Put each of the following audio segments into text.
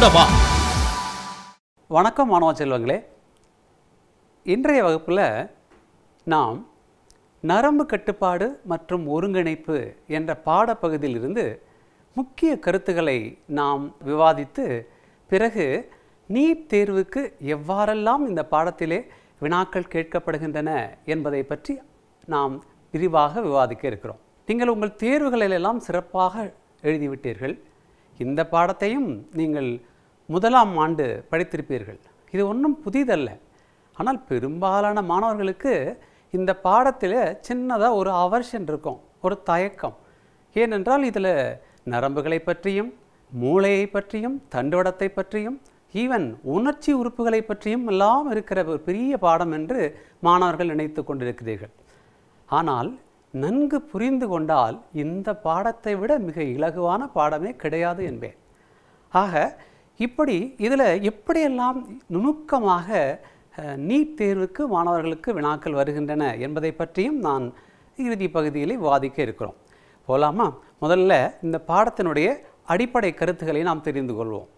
சூடமா வணக்கம் மாணவ செல்வங்களே இன்றைய வகுப்பில் நாம் நரம்பு கட்டுப்பாடு மற்றும் ஒருங்கிணைப்பு என்ற பாடப்பகுதியிலிருந்து முக்கிய கருத்துக்களை நாம் விவாதித்து பிறகு நீட் தேர்வுக்கு எவ்வாறெல்லாம் இந்த பாடத்திலே வினாக்கள் கேட்கப்படுகின்றன என்பதை பற்றி நாம் விரிவாக விவாதிக்க இருக்கிறோம் நீங்கள் உங்கள் தேர்வுகளிலெல்லாம் சிறப்பாக எழுதிவிட்டீர்கள் இந்த பாடத்தையும் நீங்கள் முதலாம் ஆண்டு படித்திருப்பீர்கள் இது ஒன்றும் புதிதல்ல ஆனால் பெரும்பாலான மாணவர்களுக்கு இந்த பாடத்தில் சின்னதாக ஒரு அவர்ஷன் இருக்கும் ஒரு தயக்கம் ஏனென்றால் இதில் நரம்புகளை பற்றியும் மூளையை பற்றியும் தண்டுவடத்தை பற்றியும் ஈவன் உணர்ச்சி உறுப்புகளை பற்றியும் எல்லாம் இருக்கிற ஒரு பெரிய பாடம் என்று மாணவர்கள் நினைத்து கொண்டிருக்கிறீர்கள் ஆனால் நன்கு புரிந்து கொண்டால் இந்த பாடத்தை விட மிக இலகுவான பாடமே கிடையாது என்பேன் ஆக இப்படி இதில் எப்படியெல்லாம் நுணுக்கமாக நீட் தேர்வுக்கு மாணவர்களுக்கு வினாக்கள் வருகின்றன என்பதை பற்றியும் நான் இறுதி பகுதியில் விவாதிக்க இருக்கிறோம் போகலாமா முதல்ல இந்த பாடத்தினுடைய அடிப்படை கருத்துக்களை நாம் தெரிந்து கொள்வோம்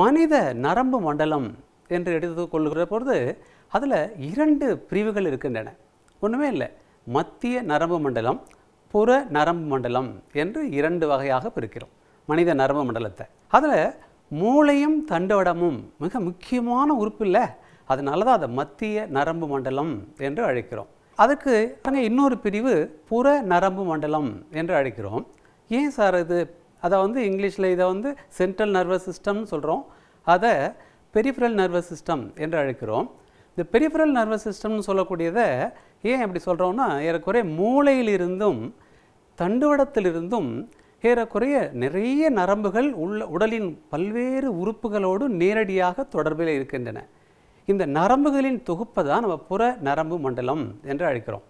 மனித நரம்பு மண்டலம் என்று எடுத்து கொள்கிற பொழுது அதில் இரண்டு பிரிவுகள் இருக்கின்றன ஒன்றுமே இல்லை மத்திய நரம்பு மண்டலம் புற நரம்பு மண்டலம் என்று இரண்டு வகையாக பிரிக்கிறோம் மனித நரம்பு மண்டலத்தை அதில் மூளையும் தண்டவடமும் மிக முக்கியமான உறுப்பு இல்லை அதனால தான் அதை மத்திய நரம்பு மண்டலம் என்று அழைக்கிறோம் அதுக்கு இன்னொரு பிரிவு புற நரம்பு மண்டலம் என்று அழைக்கிறோம் ஏன் சார் இது அதை வந்து இங்கிலீஷில் இதை வந்து சென்ட்ரல் நர்வஸ் சிஸ்டம்னு சொல்கிறோம் அதை பெரிஃபரல் நர்வஸ் சிஸ்டம் என்று அழைக்கிறோம் இந்த பெரிஃபரல் நர்வஸ் சிஸ்டம்னு சொல்லக்கூடியதை ஏன் அப்படி சொல்கிறோன்னா ஏறக்குறைய மூளையிலிருந்தும் தண்டுவடத்திலிருந்தும் ஏறக்குறைய நிறைய நரம்புகள் உள்ள உடலின் பல்வேறு உறுப்புகளோடு நேரடியாக தொடர்பில் இருக்கின்றன இந்த நரம்புகளின் தொகுப்பை தான் நம்ம புற நரம்பு மண்டலம் என்று அழைக்கிறோம்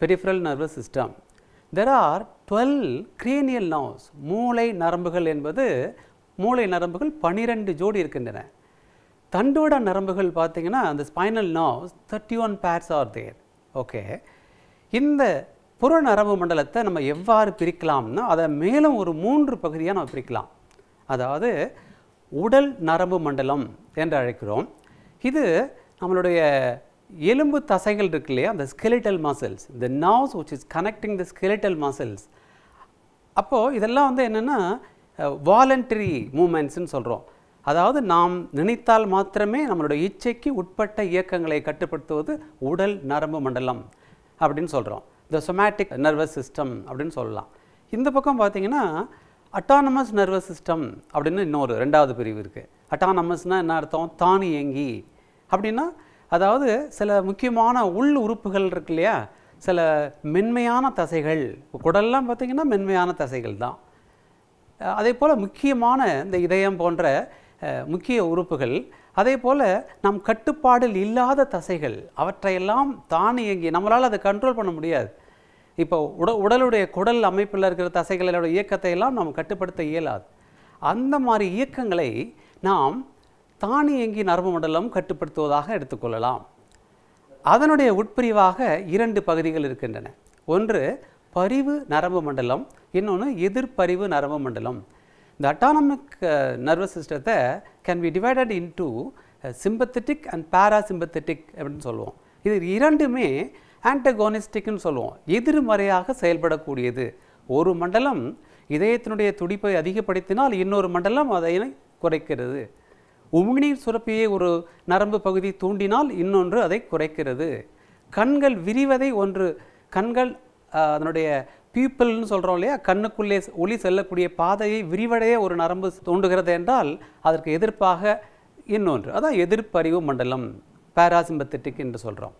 peripheral nervous system there are twelve cranial nerves மூளை நரம்புகள் என்பது மூளை நரம்புகள் பனிரெண்டு ஜோடி இருக்கின்றன தண்டுவட நரம்புகள் பார்த்திங்கன்னா அந்த spinal nerves thirty one pairs are there okay இந்த புறநரம்பு மண்டலத்தை நம்ம எவ்வாறு பிரிக்கலாம்னா அதை மேலும் ஒரு மூன்று பகுதியாக நம்ம பிரிக்கலாம் அதாவது உடல் நரம்பு மண்டலம் என்று அழைக்கிறோம் இது நம்மளுடைய எலும்பு தசைகள் இருக்கு இல்லையா அந்த ஸ்கெலிட்டல் மசில்ஸ் இந்த nerves which is connecting the skeletal muscles அப்போது இதெல்லாம் வந்து என்னென்னா வாலண்டரி மூமெண்ட்ஸ்னு சொல்கிறோம் அதாவது நாம் நினைத்தால் மாத்திரமே நம்மளுடைய இச்சைக்கு உட்பட்ட இயக்கங்களை கட்டுப்படுத்துவது உடல் நரம்பு மண்டலம் அப்படின்னு சொல்கிறோம் த சொமேட்டிக் நர்வஸ் சிஸ்டம் அப்படின்னு சொல்லலாம் இந்த பக்கம் பார்த்தீங்கன்னா அட்டானமஸ் நர்வஸ் சிஸ்டம் அப்படின்னு இன்னொரு ரெண்டாவது பிரிவு இருக்குது அட்டானமஸ்னால் என்ன அர்த்தம் தானியங்கி அப்படின்னா அதாவது சில முக்கியமான உள் உறுப்புகள் இருக்கு இல்லையா சில மென்மையான தசைகள் குடல்லாம் பார்த்திங்கன்னா மென்மையான தசைகள் தான் அதே போல் முக்கியமான இந்த இதயம் போன்ற முக்கிய உறுப்புகள் அதே போல் நம் கட்டுப்பாடில் இல்லாத தசைகள் அவற்றையெல்லாம் தானியங்கி நம்மளால் அதை கண்ட்ரோல் பண்ண முடியாது இப்போ உட உடலுடைய குடல் அமைப்பில் இருக்கிற தசைகளோட இயக்கத்தை எல்லாம் நாம் கட்டுப்படுத்த இயலாது அந்த மாதிரி இயக்கங்களை நாம் தானியங்கி நரம்பு மண்டலம் கட்டுப்படுத்துவதாக எடுத்துக்கொள்ளலாம் அதனுடைய உட்பிரிவாக இரண்டு பகுதிகள் இருக்கின்றன ஒன்று பரிவு நரம்பு மண்டலம் இன்னொன்று எதிர்பரிவு நரம்பு மண்டலம் The autonomic uh, nervous can can be divided into uh, sympathetic and parasympathetic அப்படின்னு சொல்லுவோம் இது இரண்டுமே ஆன்டகோனிஸ்டிக்னு சொல்லுவோம் எதிர்மறையாக செயல்படக்கூடியது ஒரு மண்டலம் இதயத்தினுடைய துடிப்பை அதிகப்படுத்தினால் இன்னொரு மண்டலம் அதை குறைக்கிறது உமிழ்நீர் சுரப்பியை ஒரு நரம்பு பகுதி தூண்டினால் இன்னொன்று அதை குறைக்கிறது கண்கள் விரிவதை ஒன்று கண்கள் அதனுடைய பீப்பிள்னு சொல்கிறோம் இல்லையா கண்ணுக்குள்ளே ஒளி செல்லக்கூடிய பாதையை விரிவடைய ஒரு நரம்பு தோன்றுகிறது என்றால் அதற்கு எதிர்ப்பாக இன்னொன்று அதான் எதிர்ப்பறிவு மண்டலம் பேராசிம்பத்திட்டிக் என்று சொல்கிறோம்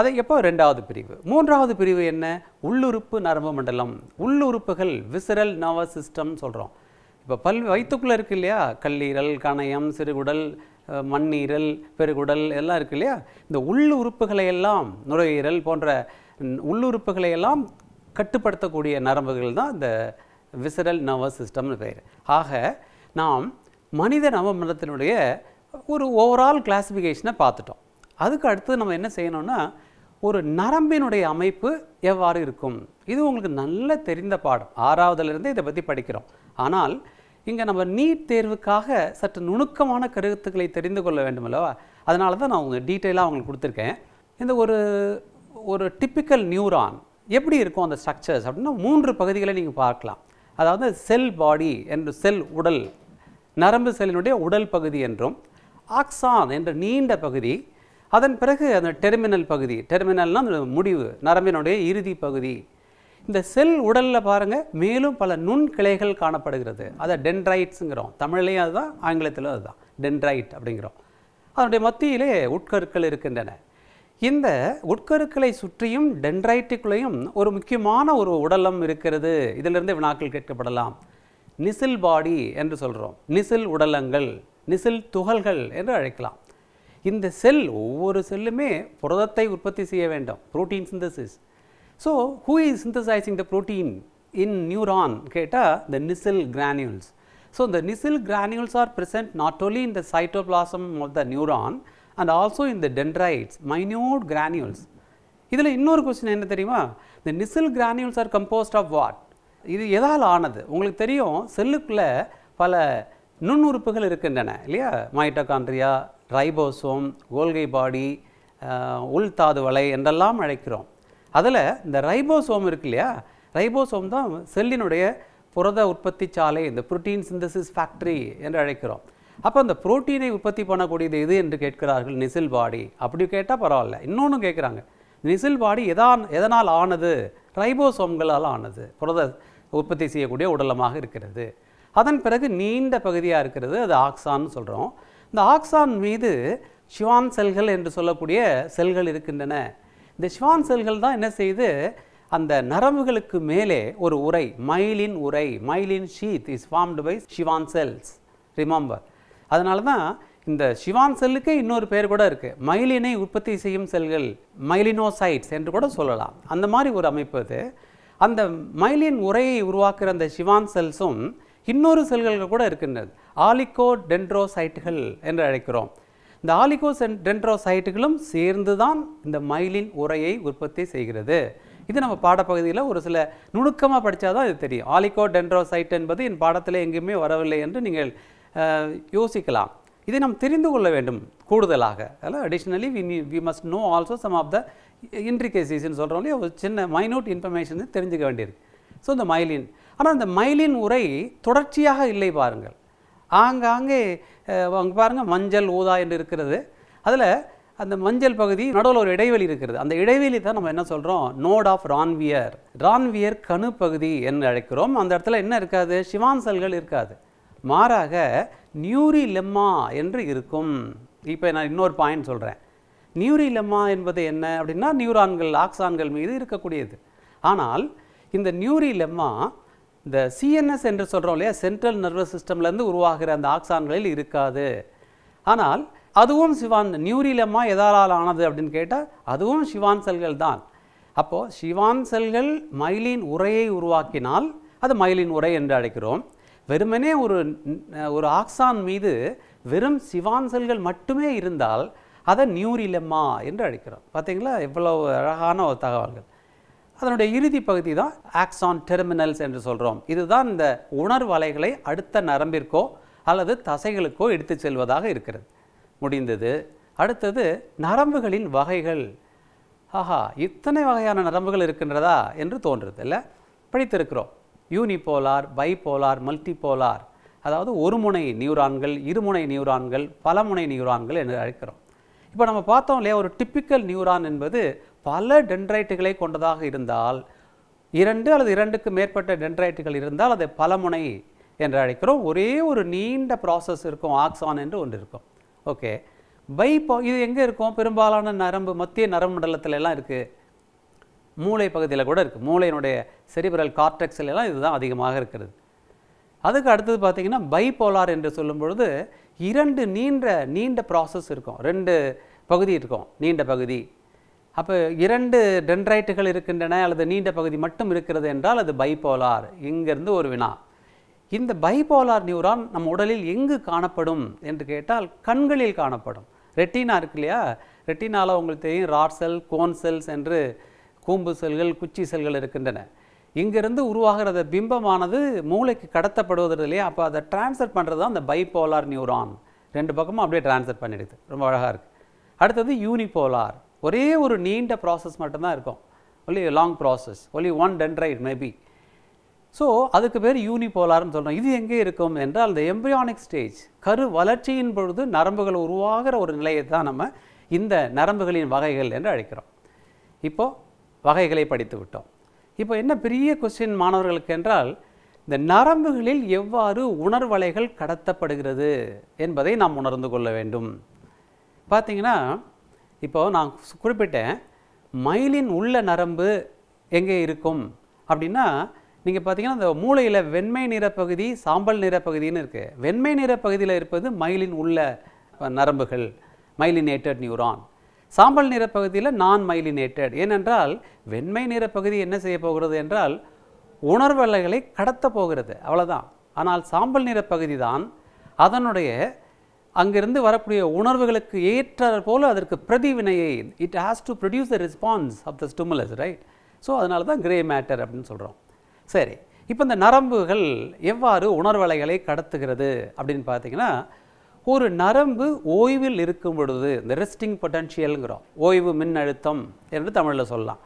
அதை எப்போ ரெண்டாவது பிரிவு மூன்றாவது பிரிவு என்ன உள்ளுறுப்பு நரம்பு மண்டலம் உள்ளுறுப்புகள் விசரல் நர்வஸ் சிஸ்டம் சொல்கிறோம் இப்போ பல் வயிற்றுக்குள்ளே இருக்கு இல்லையா கல்லீரல் கணையம் சிறுகுடல் மண்ணீரல் பெருகுடல் எல்லாம் இருக்கு இல்லையா இந்த உள்ளுறுப்புகளை எல்லாம் நுரையீரல் போன்ற உள்ளுறுப்புகளை எல்லாம் கட்டுப்படுத்தக்கூடிய நரம்புகள் தான் இந்த விசரல் நர்வஸ் சிஸ்டம்னு பெயர் ஆக நாம் மனித நவமண்டலத்தினுடைய ஒரு ஓவரால் கிளாஸிஃபிகேஷனை பார்த்துட்டோம் அதுக்கு அடுத்து நம்ம என்ன செய்யணும்னா ஒரு நரம்பினுடைய அமைப்பு எவ்வாறு இருக்கும் இது உங்களுக்கு நல்ல தெரிந்த பாடம் ஆறாவதுலேருந்து இதை பற்றி படிக்கிறோம் ஆனால் இங்கே நம்ம நீட் தேர்வுக்காக சற்று நுணுக்கமான கருத்துக்களை தெரிந்து கொள்ள வேண்டும் அல்லவா அதனால தான் நான் உங்கள் டீட்டெயிலாக அவங்களுக்கு கொடுத்துருக்கேன் இந்த ஒரு ஒரு டிப்பிக்கல் நியூரான் எப்படி இருக்கும் அந்த ஸ்ட்ரக்சர்ஸ் அப்படின்னா மூன்று பகுதிகளை நீங்கள் பார்க்கலாம் அதாவது செல் பாடி என்று செல் உடல் நரம்பு செல்லினுடைய உடல் பகுதி என்றும் ஆக்சான் என்ற நீண்ட பகுதி அதன் பிறகு அந்த டெர்மினல் பகுதி டெர்மினல்னால் அந்த முடிவு நரம்பினுடைய இறுதி பகுதி இந்த செல் உடலில் பாருங்கள் மேலும் பல நுண் கிளைகள் காணப்படுகிறது அதை டென்ட்ரைட்ஸுங்கிறோம் தமிழ்லேயும் அதுதான் ஆங்கிலத்திலும் அதுதான் டென்ட்ரைட் அப்படிங்கிறோம் அதனுடைய மத்தியிலே உட்கற்கள் இருக்கின்றன இந்த உட்கருக்களை சுற்றியும் டென்ட்ரைட்டுக்குள்ளேயும் ஒரு முக்கியமான ஒரு உடலம் இருக்கிறது இதிலிருந்து வினாக்கள் கேட்கப்படலாம் நிசில் பாடி என்று சொல்கிறோம் நிசில் உடலங்கள் நிசில் துகள்கள் என்று அழைக்கலாம் இந்த செல் ஒவ்வொரு செல்லுமே புரதத்தை உற்பத்தி செய்ய வேண்டும் protein synthesis so who is synthesizing the protein in neuron கேட்டால் த நிசில் கிரானியூல்ஸ் ஸோ இந்த Nissl granules are present not only in the cytoplasm of the neuron and also இந்த டென்ட்ரைட்ஸ் மைன்யூட் கிரானியூல்ஸ் இதில் இன்னொரு question என்ன தெரியுமா இந்த Nissl granules are composed of what இது எதால் ஆனது உங்களுக்கு தெரியும் செல்லுக்குள்ளே பல நுண்ணுறுப்புகள் இருக்கின்றன இல்லையா மைட்டோகாண்ட்ரியா ரைபோசோம் கோல்கை பாடி உள்தாது வலை என்றெல்லாம் அழைக்கிறோம் அதில் இந்த ரைபோசோம் இருக்கு இல்லையா ரைபோசோம் தான் செல்லினுடைய புரத உற்பத்தி சாலை இந்த புரோட்டீன் சிந்தசிஸ் ஃபேக்ட்ரி என்று அழைக்கிறோம் அப்போ அந்த புரோட்டீனை உற்பத்தி பண்ணக்கூடியது எது என்று கேட்கிறார்கள் நிசில் பாடி அப்படி கேட்டால் பரவாயில்ல இன்னொன்று கேட்குறாங்க நிசில் பாடி எதான் எதனால் ஆனது ரைபோசோம்களால் ஆனது புரத உற்பத்தி செய்யக்கூடிய உடலமாக இருக்கிறது அதன் பிறகு நீண்ட பகுதியாக இருக்கிறது அது ஆக்சான்னு சொல்கிறோம் இந்த ஆக்சான் மீது ஷிவான் செல்கள் என்று சொல்லக்கூடிய செல்கள் இருக்கின்றன இந்த ஷிவான் செல்கள் தான் என்ன செய்து அந்த நரம்புகளுக்கு மேலே ஒரு உரை மைலின் உரை myelin sheath is formed by Schwann cells remember அதனால தான் இந்த சிவான் செல்லுக்கே இன்னொரு பேர் கூட இருக்குது மயிலினை உற்பத்தி செய்யும் செல்கள் மைலினோசைட்ஸ் என்று கூட சொல்லலாம் அந்த மாதிரி ஒரு அமைப்பு அது அந்த மைலின் உரையை உருவாக்குற அந்த சிவான் செல்ஸும் இன்னொரு செல்கள் கூட இருக்கின்றது ஆலிகோ டென்ட்ரோசைட்டுகள் என்று அழைக்கிறோம் இந்த ஆலிகோ டென்ட்ரோசைட்டுகளும் சேர்ந்து தான் இந்த மைலின் உரையை உற்பத்தி செய்கிறது இது நம்ம பாடப்பகுதியில் ஒரு சில நுணுக்கமாக படித்தாதான் இது தெரியும் ஆலிகோ டென்ட்ரோசைட் என்பது என் பாடத்தில் எங்கேயுமே வரவில்லை என்று நீங்கள் யோசிக்கலாம் இதை நாம் தெரிந்து கொள்ள வேண்டும் கூடுதலாக அதில் additionally we need we must know also some of the இன்ட்ரிகேசிஸ்ன்னு சொல்கிறோம் இல்லையா ஒரு சின்ன மைனூட் இன்ஃபர்மேஷன் தெரிஞ்சுக்க வேண்டியது ஸோ இந்த மைலின் ஆனால் அந்த மைலின் உரை தொடர்ச்சியாக இல்லை பாருங்கள் ஆங்காங்கே அங்கே பாருங்கள் மஞ்சள் ஊதா என்று இருக்கிறது அதில் அந்த மஞ்சள் பகுதி நடுவில் ஒரு இடைவெளி இருக்கிறது அந்த இடைவெளி தான் நம்ம என்ன சொல்கிறோம் நோட் ஆஃப் ரான்வியர் ரான்வியர் கணு பகுதி என்று அழைக்கிறோம் அந்த இடத்துல என்ன இருக்காது சிவான்சல்கள் இருக்காது மாறாக நியூரி லெம்மா என்று இருக்கும் இப்போ நான் இன்னொரு பாயிண்ட் சொல்கிறேன் நியூரி லெம்மா என்பது என்ன அப்படின்னா நியூரான்கள் ஆக்சான்கள் மீது இருக்கக்கூடியது ஆனால் இந்த நியூரி லெம்மா இந்த சிஎன்எஸ் என்று சொல்கிறோம் இல்லையா சென்ட்ரல் நர்வஸ் சிஸ்டம்லேருந்து உருவாகிற அந்த ஆக்சான்களில் இருக்காது ஆனால் அதுவும் சிவான் லெம்மா எதாலால் ஆனது அப்படின்னு கேட்டால் அதுவும் சிவான் செல்கள் தான் அப்போது சிவான் செல்கள் மயிலின் உரையை உருவாக்கினால் அது மயிலின் உரை என்று அழைக்கிறோம் வெறுமனே ஒரு ஒரு ஆக்சான் மீது வெறும் சிவான் செல்கள் மட்டுமே இருந்தால் அதை நியூரிலமா என்று அழைக்கிறோம் பார்த்தீங்களா எவ்வளோ அழகான ஒரு தகவல்கள் அதனுடைய இறுதி பகுதி தான் ஆக்சான் டெர்மினல்ஸ் என்று சொல்கிறோம் இதுதான் இந்த உணர்வலைகளை அடுத்த நரம்பிற்கோ அல்லது தசைகளுக்கோ எடுத்து செல்வதாக இருக்கிறது முடிந்தது அடுத்தது நரம்புகளின் வகைகள் ஆஹா இத்தனை வகையான நரம்புகள் இருக்கின்றதா என்று தோன்றுறது இல்லை படித்திருக்கிறோம் யூனிபோலார் பைபோலார் மல்டிபோலார் அதாவது ஒரு முனை நியூரான்கள் இருமுனை நியூரான்கள் பலமுனை நியூரான்கள் என்று அழைக்கிறோம் இப்போ நம்ம பார்த்தோம் இல்லையா ஒரு டிப்பிக்கல் நியூரான் என்பது பல டென்ட்ரைட்டுகளை கொண்டதாக இருந்தால் இரண்டு அல்லது இரண்டுக்கு மேற்பட்ட டென்ட்ரைட்டுகள் இருந்தால் அதை பலமுனை என்று அழைக்கிறோம் ஒரே ஒரு நீண்ட ப்ராசஸ் இருக்கும் ஆக்ஸான் என்று ஒன்று இருக்கும் ஓகே பைப்போ இது எங்கே இருக்கும் பெரும்பாலான நரம்பு மத்திய நரம்பு மண்டலத்துல எல்லாம் இருக்குது மூளை பகுதியில் கூட இருக்குது மூளையினுடைய கார்டெக்ஸில் எல்லாம் இதுதான் அதிகமாக இருக்கிறது அதுக்கு அடுத்தது பார்த்திங்கன்னா பைபோலார் என்று சொல்லும் பொழுது இரண்டு நீண்ட நீண்ட ப்ராசஸ் இருக்கும் ரெண்டு பகுதி இருக்கும் நீண்ட பகுதி அப்போ இரண்டு டென்ட்ரைட்டுகள் இருக்கின்றன அல்லது நீண்ட பகுதி மட்டும் இருக்கிறது என்றால் அது பைபோலார் இங்கேருந்து ஒரு வினா இந்த பைபோலார் நியூரான் நம்ம உடலில் எங்கு காணப்படும் என்று கேட்டால் கண்களில் காணப்படும் ரெட்டினா இருக்கு இல்லையா ரெட்டினாவில் உங்களுக்கு தெரியும் ராட் செல் என்று கூம்பு செல்கள் குச்சி செல்கள் இருக்கின்றன இங்கிருந்து உருவாகிறத பிம்பமானது மூளைக்கு கடத்தப்படுவதில்லை இல்லையா அப்போ அதை டிரான்ஸ்ஃபர் பண்ணுறது தான் அந்த பைபோலார் நியூரான் ரெண்டு பக்கமும் அப்படியே டிரான்ஸ்ஃபர் பண்ணிடுது ரொம்ப அழகாக இருக்குது அடுத்தது யூனிபோலார் ஒரே ஒரு நீண்ட ப்ராசஸ் மட்டும்தான் இருக்கும் only long process only one dendrite maybe so அதுக்கு பேர் யூனிபோலார்னு சொல்கிறோம் இது எங்கே இருக்கும் என்றால் அந்த எம்ப்ரியானிக் ஸ்டேஜ் கரு வளர்ச்சியின் பொழுது நரம்புகள் உருவாகிற ஒரு நிலையை தான் நம்ம இந்த நரம்புகளின் வகைகள் என்று அழைக்கிறோம் இப்போது வகைகளை படித்து விட்டோம் இப்போ என்ன பெரிய கொஸ்டின் மாணவர்களுக்கு என்றால் இந்த நரம்புகளில் எவ்வாறு உணர்வலைகள் கடத்தப்படுகிறது என்பதை நாம் உணர்ந்து கொள்ள வேண்டும் பார்த்திங்கன்னா இப்போது நான் குறிப்பிட்டேன் மயிலின் உள்ள நரம்பு எங்கே இருக்கும் அப்படின்னா நீங்கள் பார்த்தீங்கன்னா இந்த மூளையில் வெண்மை நிறப்பகுதி சாம்பல் நிறப்பகுதின்னு இருக்குது வெண்மை நிறப்பகுதியில் இருப்பது மயிலின் உள்ள நரம்புகள் மயிலின் ஏட்டட் நியூரான் சாம்பல் நிற பகுதியில் நான் மைலினேட்டட் ஏனென்றால் வெண்மை நிற பகுதி என்ன செய்ய போகிறது என்றால் உணர்வலைகளை கடத்த போகிறது அவ்வளோதான் ஆனால் சாம்பல் நிற பகுதி தான் அதனுடைய அங்கிருந்து வரக்கூடிய உணர்வுகளுக்கு ஏற்ற போல அதற்கு பிரதிவினையை it has to produce the response of the stimulus right so அதனால தான் கிரே மேட்டர் அப்படின்னு சொல்கிறோம் சரி இப்போ இந்த நரம்புகள் எவ்வாறு உணர்வலைகளை கடத்துகிறது அப்படின்னு பார்த்தீங்கன்னா ஒரு நரம்பு ஓய்வில் இருக்கும் பொழுது இந்த ரெஸ்டிங் பொட்டன்ஷியலுங்கிறோம் ஓய்வு மின் அழுத்தம் என்று தமிழில் சொல்லலாம்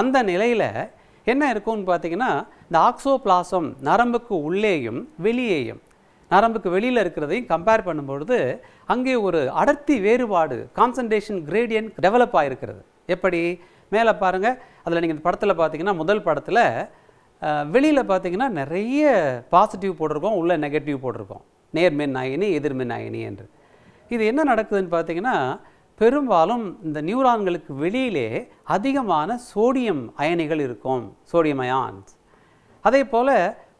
அந்த நிலையில் என்ன இருக்கும்னு பார்த்தீங்கன்னா இந்த ஆக்சோபிளாசம் நரம்புக்கு உள்ளேயும் வெளியேயும் நரம்புக்கு வெளியில் இருக்கிறதையும் கம்பேர் பண்ணும்பொழுது அங்கே ஒரு அடர்த்தி வேறுபாடு கான்சன்ட்ரேஷன் கிரேடியன்ட் டெவலப் ஆகிருக்கிறது எப்படி மேலே பாருங்கள் அதில் நீங்கள் இந்த படத்தில் பார்த்தீங்கன்னா முதல் படத்தில் வெளியில் பார்த்தீங்கன்னா நிறைய பாசிட்டிவ் போட்டிருக்கோம் உள்ளே நெகட்டிவ் போட்டிருக்கோம் நேர்மின் அயனி எதிர்மின் அயனி என்று இது என்ன நடக்குதுன்னு பார்த்தீங்கன்னா பெரும்பாலும் இந்த நியூரான்களுக்கு வெளியிலே அதிகமான சோடியம் அயனிகள் இருக்கும் சோடியம் அயான்ஸ் அதே போல்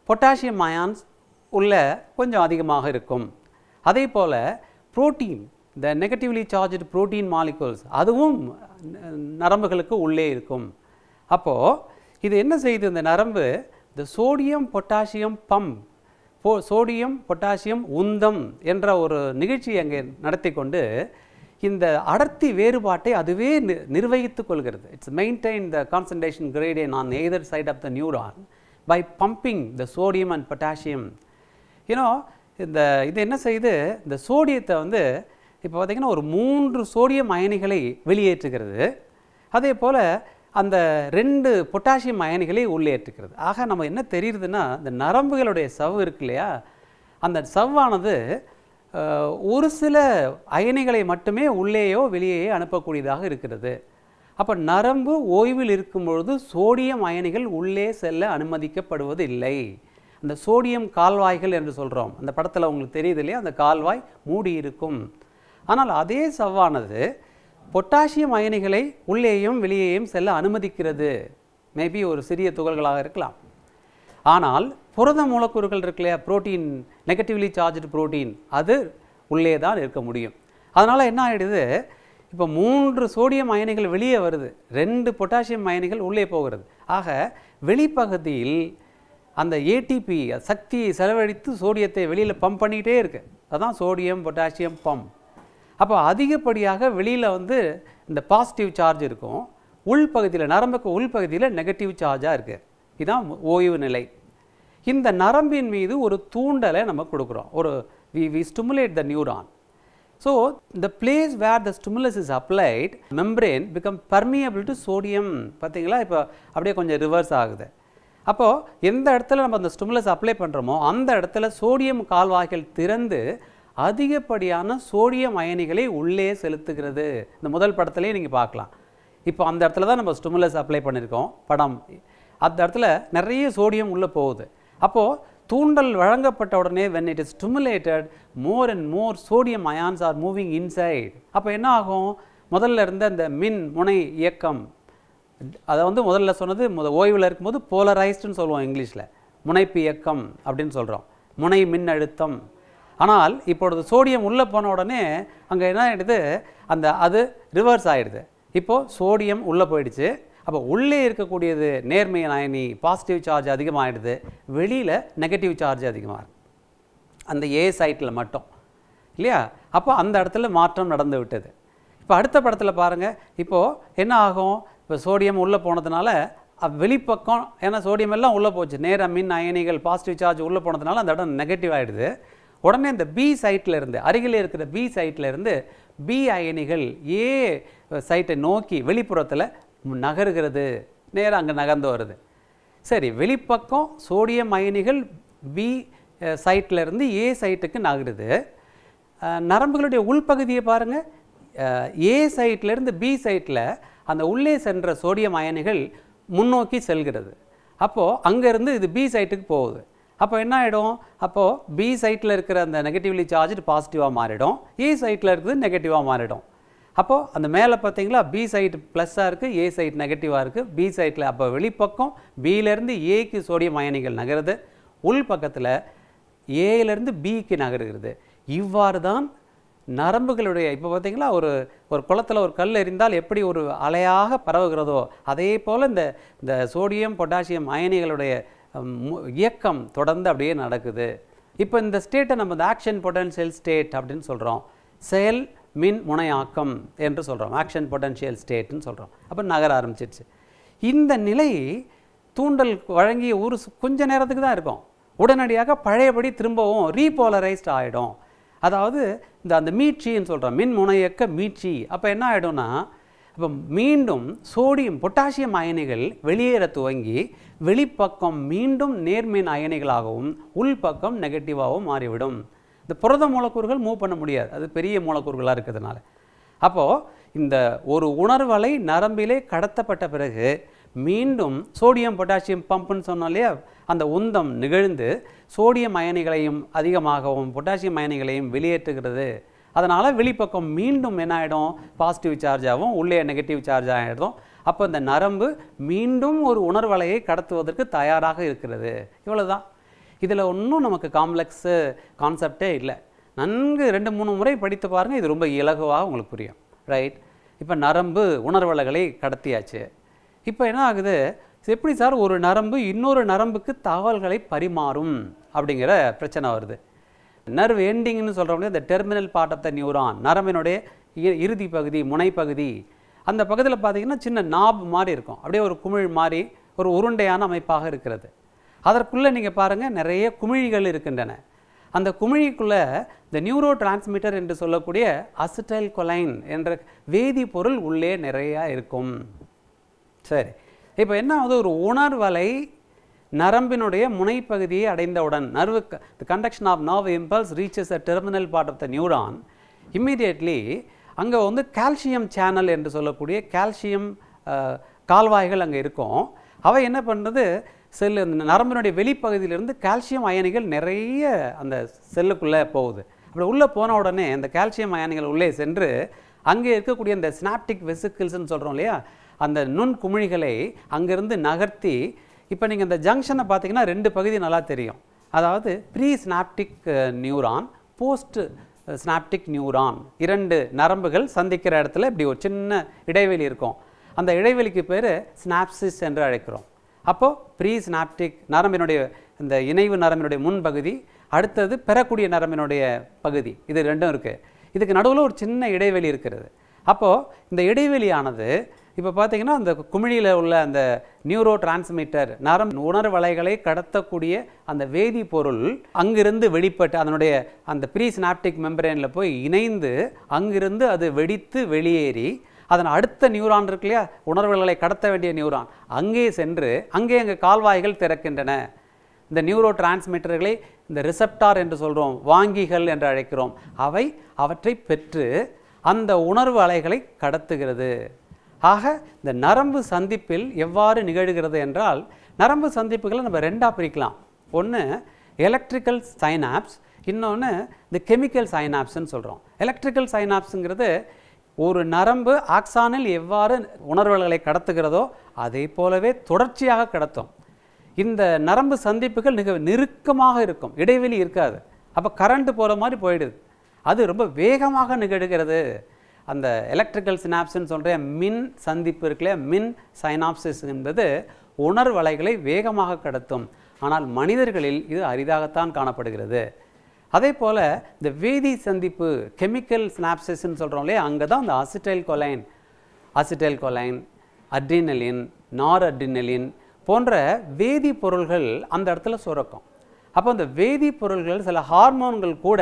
பொட்டாசியம் அயான்ஸ் உள்ள கொஞ்சம் அதிகமாக இருக்கும் அதே போல் புரோட்டீன் இந்த நெகட்டிவ்லி சார்ஜ்டு புரோட்டீன் மாலிகூல்ஸ் அதுவும் நரம்புகளுக்கு உள்ளே இருக்கும் அப்போது இது என்ன செய்யுது இந்த நரம்பு இந்த சோடியம் பொட்டாசியம் பம்ப் போ சோடியம் பொட்டாசியம் உந்தம் என்ற ஒரு நிகழ்ச்சியை அங்கே நடத்தி கொண்டு இந்த அடர்த்தி வேறுபாட்டை அதுவே நிர்வகித்துக் கொள்கிறது it's maintain the concentration gradient on either side of the neuron by pumping the sodium and potassium you know இது என்ன செய்யுது இந்த சோடியத்தை வந்து இப்போ பார்த்திங்கன்னா ஒரு மூன்று சோடியம் அயனிகளை வெளியேற்றுகிறது அதே போல் அந்த ரெண்டு பொட்டாசியம் அயனிகளை உள்ளேற்றுக்கிறது ஆக நம்ம என்ன தெரியுதுன்னா இந்த நரம்புகளுடைய சவ் இருக்கு இல்லையா அந்த சவ்வானது ஒரு சில அயனிகளை மட்டுமே உள்ளேயோ வெளியேயோ அனுப்பக்கூடியதாக இருக்கிறது அப்போ நரம்பு ஓய்வில் இருக்கும் பொழுது சோடியம் அயனிகள் உள்ளே செல்ல அனுமதிக்கப்படுவது இல்லை அந்த சோடியம் கால்வாய்கள் என்று சொல்கிறோம் அந்த படத்தில் உங்களுக்கு தெரியுது இல்லையா அந்த கால்வாய் மூடி இருக்கும் ஆனால் அதே சவ்வானது பொட்டாசியம் அயனிகளை உள்ளேயும் வெளியேயும் செல்ல அனுமதிக்கிறது மேபி ஒரு சிறிய துகள்களாக இருக்கலாம் ஆனால் புரத மூலக்கூறுகள் இருக்கல புரோட்டீன் நெகட்டிவ்லி சார்ஜ்டு புரோட்டீன் அது உள்ளே தான் இருக்க முடியும் அதனால் என்ன ஆகிடுது இப்போ மூன்று சோடியம் அயனிகள் வெளியே வருது ரெண்டு பொட்டாசியம் அயனிகள் உள்ளே போகிறது ஆக வெளிப்பகுதியில் அந்த ஏடிபி சக்தியை செலவழித்து சோடியத்தை வெளியில் பம்ப் பண்ணிக்கிட்டே இருக்குது அதுதான் சோடியம் பொட்டாசியம் பம்ப் அப்போ அதிகப்படியாக வெளியில் வந்து இந்த பாசிட்டிவ் சார்ஜ் இருக்கும் உள்பகுதியில் நரம்புக்கு உள்பகுதியில் நெகட்டிவ் சார்ஜாக இருக்குது இதுதான் ஓய்வு நிலை இந்த நரம்பின் மீது ஒரு தூண்டலை நம்ம கொடுக்குறோம் ஒரு we we stimulate the neuron so இந்த place where the stimulus is applied membrane become permeable to sodium பார்த்தீங்களா இப்போ அப்படியே கொஞ்சம் ரிவர்ஸ் ஆகுது அப்போது எந்த இடத்துல நம்ம அந்த ஸ்டிமுலஸ் அப்ளை பண்ணுறோமோ அந்த இடத்துல சோடியம் கால்வாய்கள் திறந்து அதிகப்படியான சோடியம் அயனிகளை உள்ளே செலுத்துகிறது இந்த முதல் படத்துலேயே நீங்கள் பார்க்கலாம் இப்போ அந்த இடத்துல தான் நம்ம ஸ்டிமுலஸ் அப்ளை பண்ணியிருக்கோம் படம் அந்த இடத்துல நிறைய சோடியம் உள்ளே போகுது அப்போது தூண்டல் வழங்கப்பட்ட உடனே when it is stimulated more and more sodium ions are moving inside அப்போ என்ன ஆகும் முதல்ல இருந்த அந்த மின் முனை இயக்கம் அதை வந்து முதல்ல சொன்னது முத ஓய்வில் இருக்கும்போது போலரைஸ்டுன்னு சொல்லுவோம் இங்கிலீஷில் முனைப்பு இயக்கம் அப்படின்னு சொல்கிறோம் முனை மின் அழுத்தம் ஆனால் இப்பொழுது சோடியம் உள்ளே போன உடனே அங்கே என்ன ஆகிடுது அந்த அது ரிவர்ஸ் ஆகிடுது இப்போது சோடியம் உள்ளே போயிடுச்சு அப்போ உள்ளே இருக்கக்கூடியது நேர்மை அயனி பாசிட்டிவ் சார்ஜ் அதிகமாகிடுது வெளியில் நெகட்டிவ் சார்ஜ் அதிகமாக அந்த ஏ சைட்டில் மட்டும் இல்லையா அப்போ அந்த இடத்துல மாற்றம் நடந்து விட்டது இப்போ அடுத்த படத்தில் பாருங்கள் இப்போது என்ன ஆகும் இப்போ சோடியம் உள்ளே போனதுனால வெளிப்பக்கம் ஏன்னா சோடியம் எல்லாம் உள்ளே போச்சு நேராக மின் அயனிகள் பாசிட்டிவ் சார்ஜ் உள்ளே போனதுனால அந்த இடம் நெகட்டிவ் ஆகிடுது உடனே இந்த பி சைட்டில் இருந்து அருகில் இருக்கிற பி சைட்டில் இருந்து பி அயனிகள் ஏ சைட்டை நோக்கி வெளிப்புறத்தில் நகருகிறது நேராக அங்கே நகர்ந்து வருது சரி வெளிப்பக்கம் சோடியம் அயனிகள் பி சைட்டில் இருந்து ஏ சைட்டுக்கு நகருது நரம்புகளுடைய உள்பகுதியை பாருங்கள் ஏ சைட்லேருந்து பி சைட்டில் அந்த உள்ளே சென்ற சோடியம் அயனிகள் முன்னோக்கி செல்கிறது அப்போது அங்கேருந்து இது பி சைட்டுக்கு போகுது அப்போ என்ன ஆகிடும் அப்போது பி சைட்டில் இருக்கிற அந்த நெகட்டிவ்லி சார்ஜ் பாசிட்டிவாக மாறிடும் ஏ சைட்டில் இருக்குது நெகட்டிவாக மாறிடும் அப்போது அந்த மேலே பார்த்தீங்களா பி சைட் ப்ளஸ்ஸாக இருக்குது ஏ சைட் நெகட்டிவாக இருக்குது பி சைட்டில் அப்போ வெளிப்பக்கம் பியிலேருந்து ஏக்கு சோடியம் அயனிகள் நகருது உள் பக்கத்தில் ஏலேருந்து பிக்கு நகருகிறது இவ்வாறு தான் நரம்புகளுடைய இப்போ பார்த்திங்களா ஒரு ஒரு குளத்தில் ஒரு கல் எரிந்தால் எப்படி ஒரு அலையாக பரவுகிறதோ அதே போல் இந்த இந்த சோடியம் பொட்டாசியம் அயனிகளுடைய இயக்கம் தொடர்ந்து அப்படியே நடக்குது இப்போ இந்த ஸ்டேட்டை நம்ம இந்த ஆக்ஷன் பொட்டன்ஷியல் ஸ்டேட் அப்படின்னு சொல்கிறோம் செயல் மின் முனையாக்கம் என்று சொல்கிறோம் ஆக்ஷன் பொட்டன்ஷியல் ஸ்டேட்னு சொல்கிறோம் அப்போ நகர ஆரம்பிச்சிருச்சு இந்த நிலை தூண்டல் வழங்கிய ஒரு கொஞ்ச நேரத்துக்கு தான் இருக்கும் உடனடியாக பழையபடி திரும்பவும் ரீபோலரைஸ்ட் ஆகிடும் அதாவது இந்த அந்த மீட்சின்னு சொல்கிறோம் மின் முனையக்க மீட்சி அப்போ என்ன ஆகிடும்னா அப்போ மீண்டும் சோடியம் பொட்டாசியம் அயனிகள் வெளியேற துவங்கி வெளிப்பக்கம் மீண்டும் நேர்மின் அயனிகளாகவும் உள்பக்கம் நெகட்டிவாகவும் மாறிவிடும் இந்த புரத மூலக்கூறுகள் மூவ் பண்ண முடியாது அது பெரிய மூலக்கூறுகளாக இருக்கிறதுனால அப்போது இந்த ஒரு உணர்வலை நரம்பிலே கடத்தப்பட்ட பிறகு மீண்டும் சோடியம் பொட்டாசியம் பம்புன்னு சொன்னாலே அந்த உந்தம் நிகழ்ந்து சோடியம் அயனிகளையும் அதிகமாகவும் பொட்டாசியம் அயனிகளையும் வெளியேற்றுகிறது அதனால் வெளிப்பக்கம் மீண்டும் என்ன ஆகிடும் பாசிட்டிவ் சார்ஜ் ஆகும் உள்ளே நெகட்டிவ் சார்ஜ் ஆகிடும் அப்போ இந்த நரம்பு மீண்டும் ஒரு உணர்வலையை கடத்துவதற்கு தயாராக இருக்கிறது இவ்வளோதான் இதில் ஒன்றும் நமக்கு காம்ப்ளெக்ஸு கான்செப்டே இல்லை நன்கு ரெண்டு மூணு முறை படித்து பாருங்கள் இது ரொம்ப இலகுவாக உங்களுக்கு புரியும் ரைட் இப்போ நரம்பு உணர்வலைகளை கடத்தியாச்சு இப்போ என்ன ஆகுது எப்படி சார் ஒரு நரம்பு இன்னொரு நரம்புக்கு தகவல்களை பரிமாறும் அப்படிங்கிற பிரச்சனை வருது நர்வ் எண்டிங்னு சொல்கிறவங்க இந்த terminal part of the neuron நரம்பினுடைய இறுதி பகுதி முனைப்பகுதி அந்த பகுதியில் பார்த்திங்கன்னா சின்ன நாப் மாதிரி இருக்கும் அப்படியே ஒரு குமிழ் மாதிரி ஒரு உருண்டையான அமைப்பாக இருக்கிறது அதற்குள்ளே நீங்கள் பாருங்கள் நிறைய குமிழிகள் இருக்கின்றன அந்த குமிழிக்குள்ளே இந்த நியூரோ டிரான்ஸ்மிட்டர் என்று சொல்லக்கூடிய அசிட்டைல் கொலைன் என்ற வேதிப்பொருள் உள்ளே நிறையா இருக்கும் சரி இப்போ என்ன ஆகுது ஒரு உணர்வலை நரம்பினுடைய முனைப்பகுதியை அடைந்தவுடன் nerve the conduction of nerve impulse reaches a terminal part of the neuron immediately அங்கே வந்து கால்சியம் சேனல் என்று சொல்லக்கூடிய கால்சியம் கால்வாய்கள் அங்கே இருக்கும் அவை என்ன பண்ணுறது செல்லு அந்த நரம்பினுடைய வெளிப்பகுதியிலிருந்து கால்சியம் அயனிகள் நிறைய அந்த செல்லுக்குள்ளே போகுது அப்படி உள்ளே போன உடனே அந்த கால்சியம் அயனிகள் உள்ளே சென்று அங்கே இருக்கக்கூடிய அந்த ஸ்னாப்டிக் வெசிக்கிள்ஸ்னு சொல்கிறோம் இல்லையா அந்த நுண் குமிழிகளை அங்கேருந்து நகர்த்தி இப்போ நீங்கள் இந்த ஜங்ஷனை பார்த்தீங்கன்னா ரெண்டு பகுதி நல்லா தெரியும் அதாவது pre synaptic neuron post synaptic neuron இரண்டு நரம்புகள் சந்திக்கிற இடத்துல இப்படி ஒரு சின்ன இடைவெளி இருக்கும் அந்த இடைவெளிக்கு பேர் ஸ்னாப்சிஸ் என்று அழைக்கிறோம் அப்போது ப்ரீ ஸ்னாப்டிக் நரம்பினுடைய இந்த இணைவு நரம்பினுடைய முன்பகுதி அடுத்தது பெறக்கூடிய நரம்பினுடைய பகுதி இது ரெண்டும் இருக்குது இதுக்கு நடுவில் ஒரு சின்ன இடைவெளி இருக்கிறது அப்போது இந்த இடைவெளியானது இப்போ பார்த்தீங்கன்னா அந்த குமிழியில் உள்ள அந்த நியூரோ டிரான்ஸ்மிட்டர் நரம் உணர்வலைகளை கடத்தக்கூடிய அந்த வேதிப்பொருள் அங்கிருந்து வெளிப்பட்டு அதனுடைய அந்த ப்ரீ மெம்பரேனில் போய் இணைந்து அங்கிருந்து அது வெடித்து வெளியேறி அதன் அடுத்த நியூரான் இருக்கு இல்லையா உணர்வுகளை கடத்த வேண்டிய நியூரான் அங்கே சென்று அங்கே அங்கே கால்வாய்கள் திறக்கின்றன இந்த நியூரோ டிரான்ஸ்மிட்டர்களை இந்த ரிசப்டார் என்று சொல்கிறோம் வாங்கிகள் என்று அழைக்கிறோம் அவை அவற்றை பெற்று அந்த உணர்வு அலைகளை கடத்துகிறது ஆக இந்த நரம்பு சந்திப்பில் எவ்வாறு நிகழ்கிறது என்றால் நரம்பு சந்திப்புகளை நம்ம ரெண்டாக பிரிக்கலாம் ஒன்று எலக்ட்ரிக்கல் சைனாப்ஸ் இன்னொன்று இந்த கெமிக்கல் சைனாப்ஸ்ன்னு சொல்கிறோம் எலக்ட்ரிக்கல் சைனாப்ஸுங்கிறது ஒரு நரம்பு ஆக்சானில் எவ்வாறு உணர்வுகளை கடத்துகிறதோ அதே போலவே தொடர்ச்சியாக கடத்தும் இந்த நரம்பு சந்திப்புகள் மிக நெருக்கமாக இருக்கும் இடைவெளி இருக்காது அப்போ கரண்ட்டு போகிற மாதிரி போயிடுது அது ரொம்ப வேகமாக நிகழ்கிறது அந்த எலக்ட்ரிக்கல் சினாப்ஸ்னு சொல்கிற மின் சந்திப்பு இருக்குல்ல மின் சைனாப்சிஸ் என்பது உணர்வலைகளை வேகமாக கடத்தும் ஆனால் மனிதர்களில் இது அரிதாகத்தான் காணப்படுகிறது அதே போல் இந்த வேதி சந்திப்பு கெமிக்கல் ஸ்னாப்சிஸ்ன்னு சொல்கிறோம் இல்லையா அங்கே தான் இந்த acetylcholine acetylcholine adrenaline noradrenaline போன்ற வேதிப்பொருள்கள் அந்த இடத்துல சுரக்கும் அப்போ அந்த வேதிப்பொருள்கள் சில ஹார்மோன்கள் கூட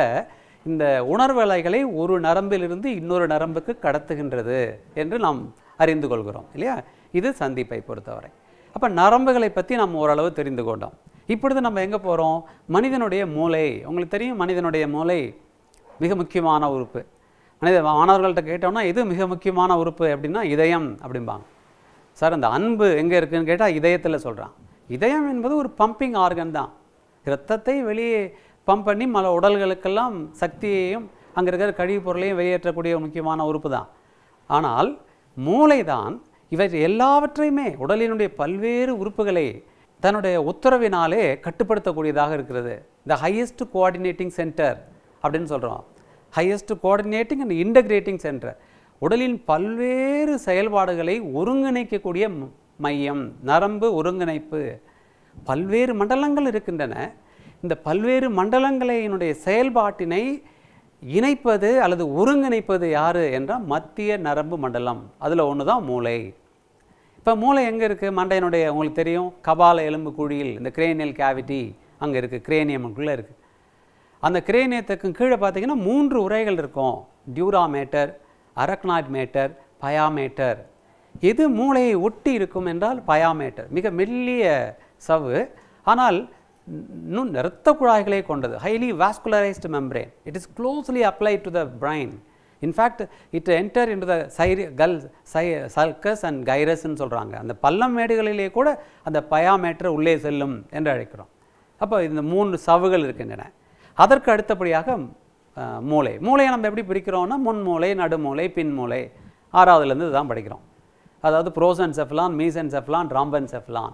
இந்த உணர்வலைகளை ஒரு நரம்பிலிருந்து இன்னொரு நரம்புக்கு கடத்துகின்றது என்று நாம் அறிந்து கொள்கிறோம் இல்லையா இது சந்திப்பை பொறுத்தவரை அப்போ நரம்புகளை பற்றி நாம் ஓரளவு தெரிந்து கொண்டோம் இப்பொழுது நம்ம எங்கே போகிறோம் மனிதனுடைய மூளை உங்களுக்கு தெரியும் மனிதனுடைய மூளை மிக முக்கியமான உறுப்பு மனித மாணவர்கள்ட்ட கேட்டோம்னா இது மிக முக்கியமான உறுப்பு அப்படின்னா இதயம் அப்படிம்பாங்க சார் அந்த அன்பு எங்கே இருக்குதுன்னு கேட்டால் இதயத்தில் சொல்கிறான் இதயம் என்பது ஒரு பம்பிங் ஆர்கன் தான் இரத்தத்தை வெளியே பம்ப் பண்ணி மல உடல்களுக்கெல்லாம் சக்தியையும் அங்கே இருக்கிற கழிவுப் பொருளையும் வெளியேற்றக்கூடிய முக்கியமான உறுப்பு தான் ஆனால் மூளை தான் இவற்றை எல்லாவற்றையுமே உடலினுடைய பல்வேறு உறுப்புகளை தன்னுடைய உத்தரவினாலே கட்டுப்படுத்தக்கூடியதாக இருக்கிறது இந்த ஹையஸ்ட் கோஆர்டினேட்டிங் சென்டர் அப்படின்னு சொல்கிறோம் highest coordinating and integrating centre உடலின் பல்வேறு செயல்பாடுகளை ஒருங்கிணைக்கக்கூடிய மையம் நரம்பு ஒருங்கிணைப்பு பல்வேறு மண்டலங்கள் இருக்கின்றன இந்த பல்வேறு மண்டலங்களினுடைய செயல்பாட்டினை இணைப்பது அல்லது ஒருங்கிணைப்பது யார் என்றால் மத்திய நரம்பு மண்டலம் அதில் ஒன்று தான் மூளை இப்போ மூளை எங்கே இருக்குது மண்டையினுடைய உங்களுக்கு தெரியும் கபால எலும்பு குழியில் இந்த கிரேனியல் கேவிட்டி அங்கே இருக்குது கிரேனியமுக்குள்ளே இருக்குது அந்த கிரேனியத்துக்கும் கீழே பார்த்தீங்கன்னா மூன்று உரைகள் இருக்கும் டியூராமேட்டர் அரக்னாய்ட் மேட்டர் பயாமேட்டர் எது மூளையை ஒட்டி இருக்கும் என்றால் பயாமேட்டர் மிக மெல்லிய சவ்வு ஆனால் இன்னும் நிறுத்த குழாய்களை கொண்டது highly vascularised membrane it is closely apply to the brain in fact it enter in the சைரி கல் சை சர்க்கஸ் அண்ட் கைரஸ்ன்னு சொல்கிறாங்க அந்த பள்ளம் மேடுகளிலே கூட அந்த பயாமேட்டர் உள்ளே செல்லும் என்று அழைக்கிறோம் அப்போ இந்த மூன்று சவுகள் இருக்கின்றன அதற்கு அடுத்தபடியாக மூளை மூளையை நம்ம எப்படி பிரிக்கிறோம்னா முன்மூளை நடுமூளை பின்மூளை ஆறாவதுலேருந்து தான் படிக்கிறோம் அதாவது prosencephalon mesencephalon rhombencephalon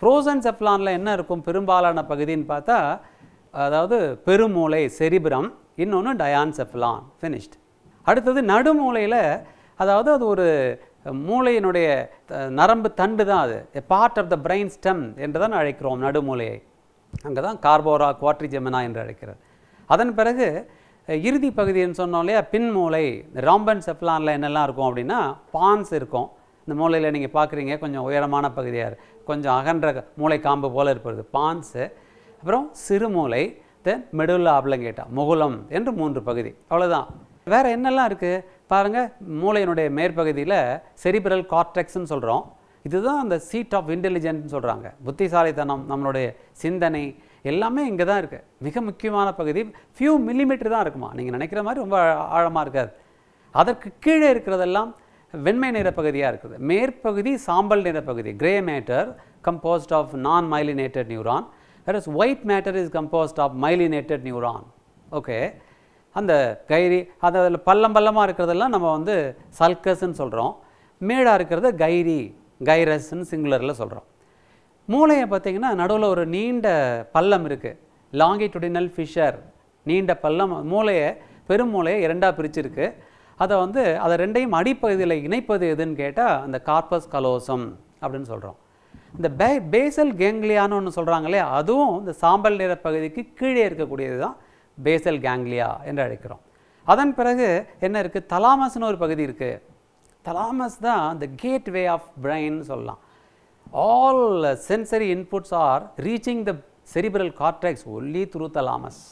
ஃப்ரோசன் செஃப்லானில் என்ன இருக்கும் பெரும்பாலான பகுதின்னு பார்த்தா அதாவது பெருமூளை செரிபிரம் இன்னொன்று டயான் செஃப்லான் ஃபினிஷ்ட் அடுத்தது நடுமூலையில் அதாவது அது ஒரு மூளையினுடைய நரம்பு தண்டு தான் அது part of the brain stem என்று தான் அழைக்கிறோம் நடுமூலையை அங்கே தான் கார்போரா குவாட்ரிஜெமினா என்று அழைக்கிறது அதன் பிறகு இறுதி பகுதின்னு சொன்னோம் இல்லையா பின்மூளை ராம்பன் செஃப்லானில் என்னெல்லாம் இருக்கும் அப்படின்னா பான்ஸ் இருக்கும் இந்த மூளையில் நீங்கள் பார்க்குறீங்க கொஞ்சம் உயரமான பகுதியாக கொஞ்சம் அகன்ற மூளை காம்பு போல் இருப்பது பான்ஸு அப்புறம் சிறு மூளை தென் மெடுவில் ஆப்லங்கேட்டா முகுலம் என்று மூன்று பகுதி அவ்வளோதான் வேறு என்னெல்லாம் இருக்குது பாருங்கள் மூளையினுடைய மேற்பகுதியில் செரிபிரல் கார்டெக்ஸ்னு சொல்கிறோம் இதுதான் அந்த சீட் ஆஃப் இன்டெலிஜென்ட்னு சொல்கிறாங்க புத்திசாலித்தனம் நம்மளுடைய சிந்தனை எல்லாமே இங்கே தான் இருக்குது மிக முக்கியமான பகுதி ஃபியூ மில்லிமீட்டர் தான் இருக்குமா நீங்கள் நினைக்கிற மாதிரி ரொம்ப ஆழமாக இருக்காது அதற்கு கீழே இருக்கிறதெல்லாம் வெண்மை நிறப்பகுதியாக இருக்குது மேற்பகுதி சாம்பல் நிறப்பகுதி grey matter composed of non myelinated neuron is white matter is composed of myelinated neuron okay அந்த கைரி அந்த அதில் பள்ளம் பள்ளமாக இருக்கிறதெல்லாம் நம்ம வந்து சல்கஸ்ன்னு சொல்கிறோம் மேடாக இருக்கிறது கைரி கைரஸ்ன்னு சிங்குலரில் சொல்கிறோம் மூளையை பார்த்திங்கன்னா நடுவில் ஒரு நீண்ட பள்ளம் இருக்குது லாங்கிடுடினல் ஃபிஷர் நீண்ட பள்ளம் மூளையை பெரும் மூளையை இரண்டாக பிரிச்சிருக்கு அதை வந்து அதை ரெண்டையும் அடிப்பகுதியில் இணைப்பது எதுன்னு கேட்டால் அந்த கார்பஸ் கலோசம் அப்படின்னு சொல்கிறோம் இந்த பே பேசல் கேங்லியான்னு ஒன்று சொல்கிறாங்களே அதுவும் இந்த சாம்பல் நிற பகுதிக்கு கீழே இருக்கக்கூடியது தான் பேசல் கேங்லியா என்று அழைக்கிறோம் அதன் பிறகு என்ன இருக்குது தலாமஸ்னு ஒரு பகுதி இருக்குது தலாமஸ் தான் இந்த கேட்வே ஆஃப் பிரெயின் சொல்லலாம் all sensory inputs are reaching the cerebral cortex only through thalamus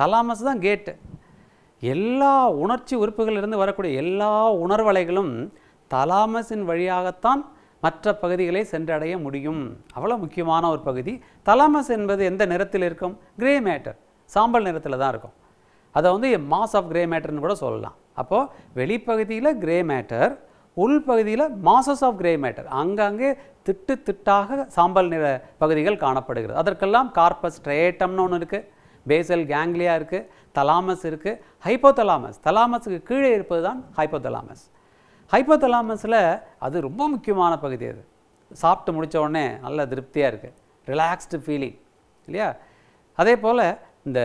thalamus தான் கேட்டு எல்லா உணர்ச்சி உறுப்புகளிலிருந்து வரக்கூடிய எல்லா உணர்வலைகளும் தலாமஸின் வழியாகத்தான் மற்ற பகுதிகளை சென்றடைய முடியும் அவ்வளோ முக்கியமான ஒரு பகுதி தலாமஸ் என்பது எந்த நிறத்தில் இருக்கும் கிரே மேட்டர் சாம்பல் நிறத்தில் தான் இருக்கும் அதை வந்து மாஸ் ஆஃப் கிரே மேட்டர்னு கூட சொல்லலாம் அப்போது வெளிப்பகுதியில் கிரே மேட்டர் உள்பகுதியில் மாசஸ் ஆஃப் கிரே மேட்டர் அங்கங்கே திட்டு திட்டாக சாம்பல் நிற பகுதிகள் காணப்படுகிறது அதற்கெல்லாம் கார்பஸ் ஸ்ட்ரேட்டம்னு ஒன்று இருக்குது பேசல் கேங்லியா இருக்குது தலாமஸ் இருக்குது ஹைப்போதலாமஸ் தலாமஸுக்கு கீழே இருப்பது தான் ஹைப்போதலாமஸ் ஹைப்போதலாமஸில் அது ரொம்ப முக்கியமான பகுதி அது சாப்பிட்டு முடித்த உடனே நல்ல திருப்தியாக இருக்குது ரிலாக்ஸ்டு ஃபீலிங் இல்லையா அதே போல் இந்த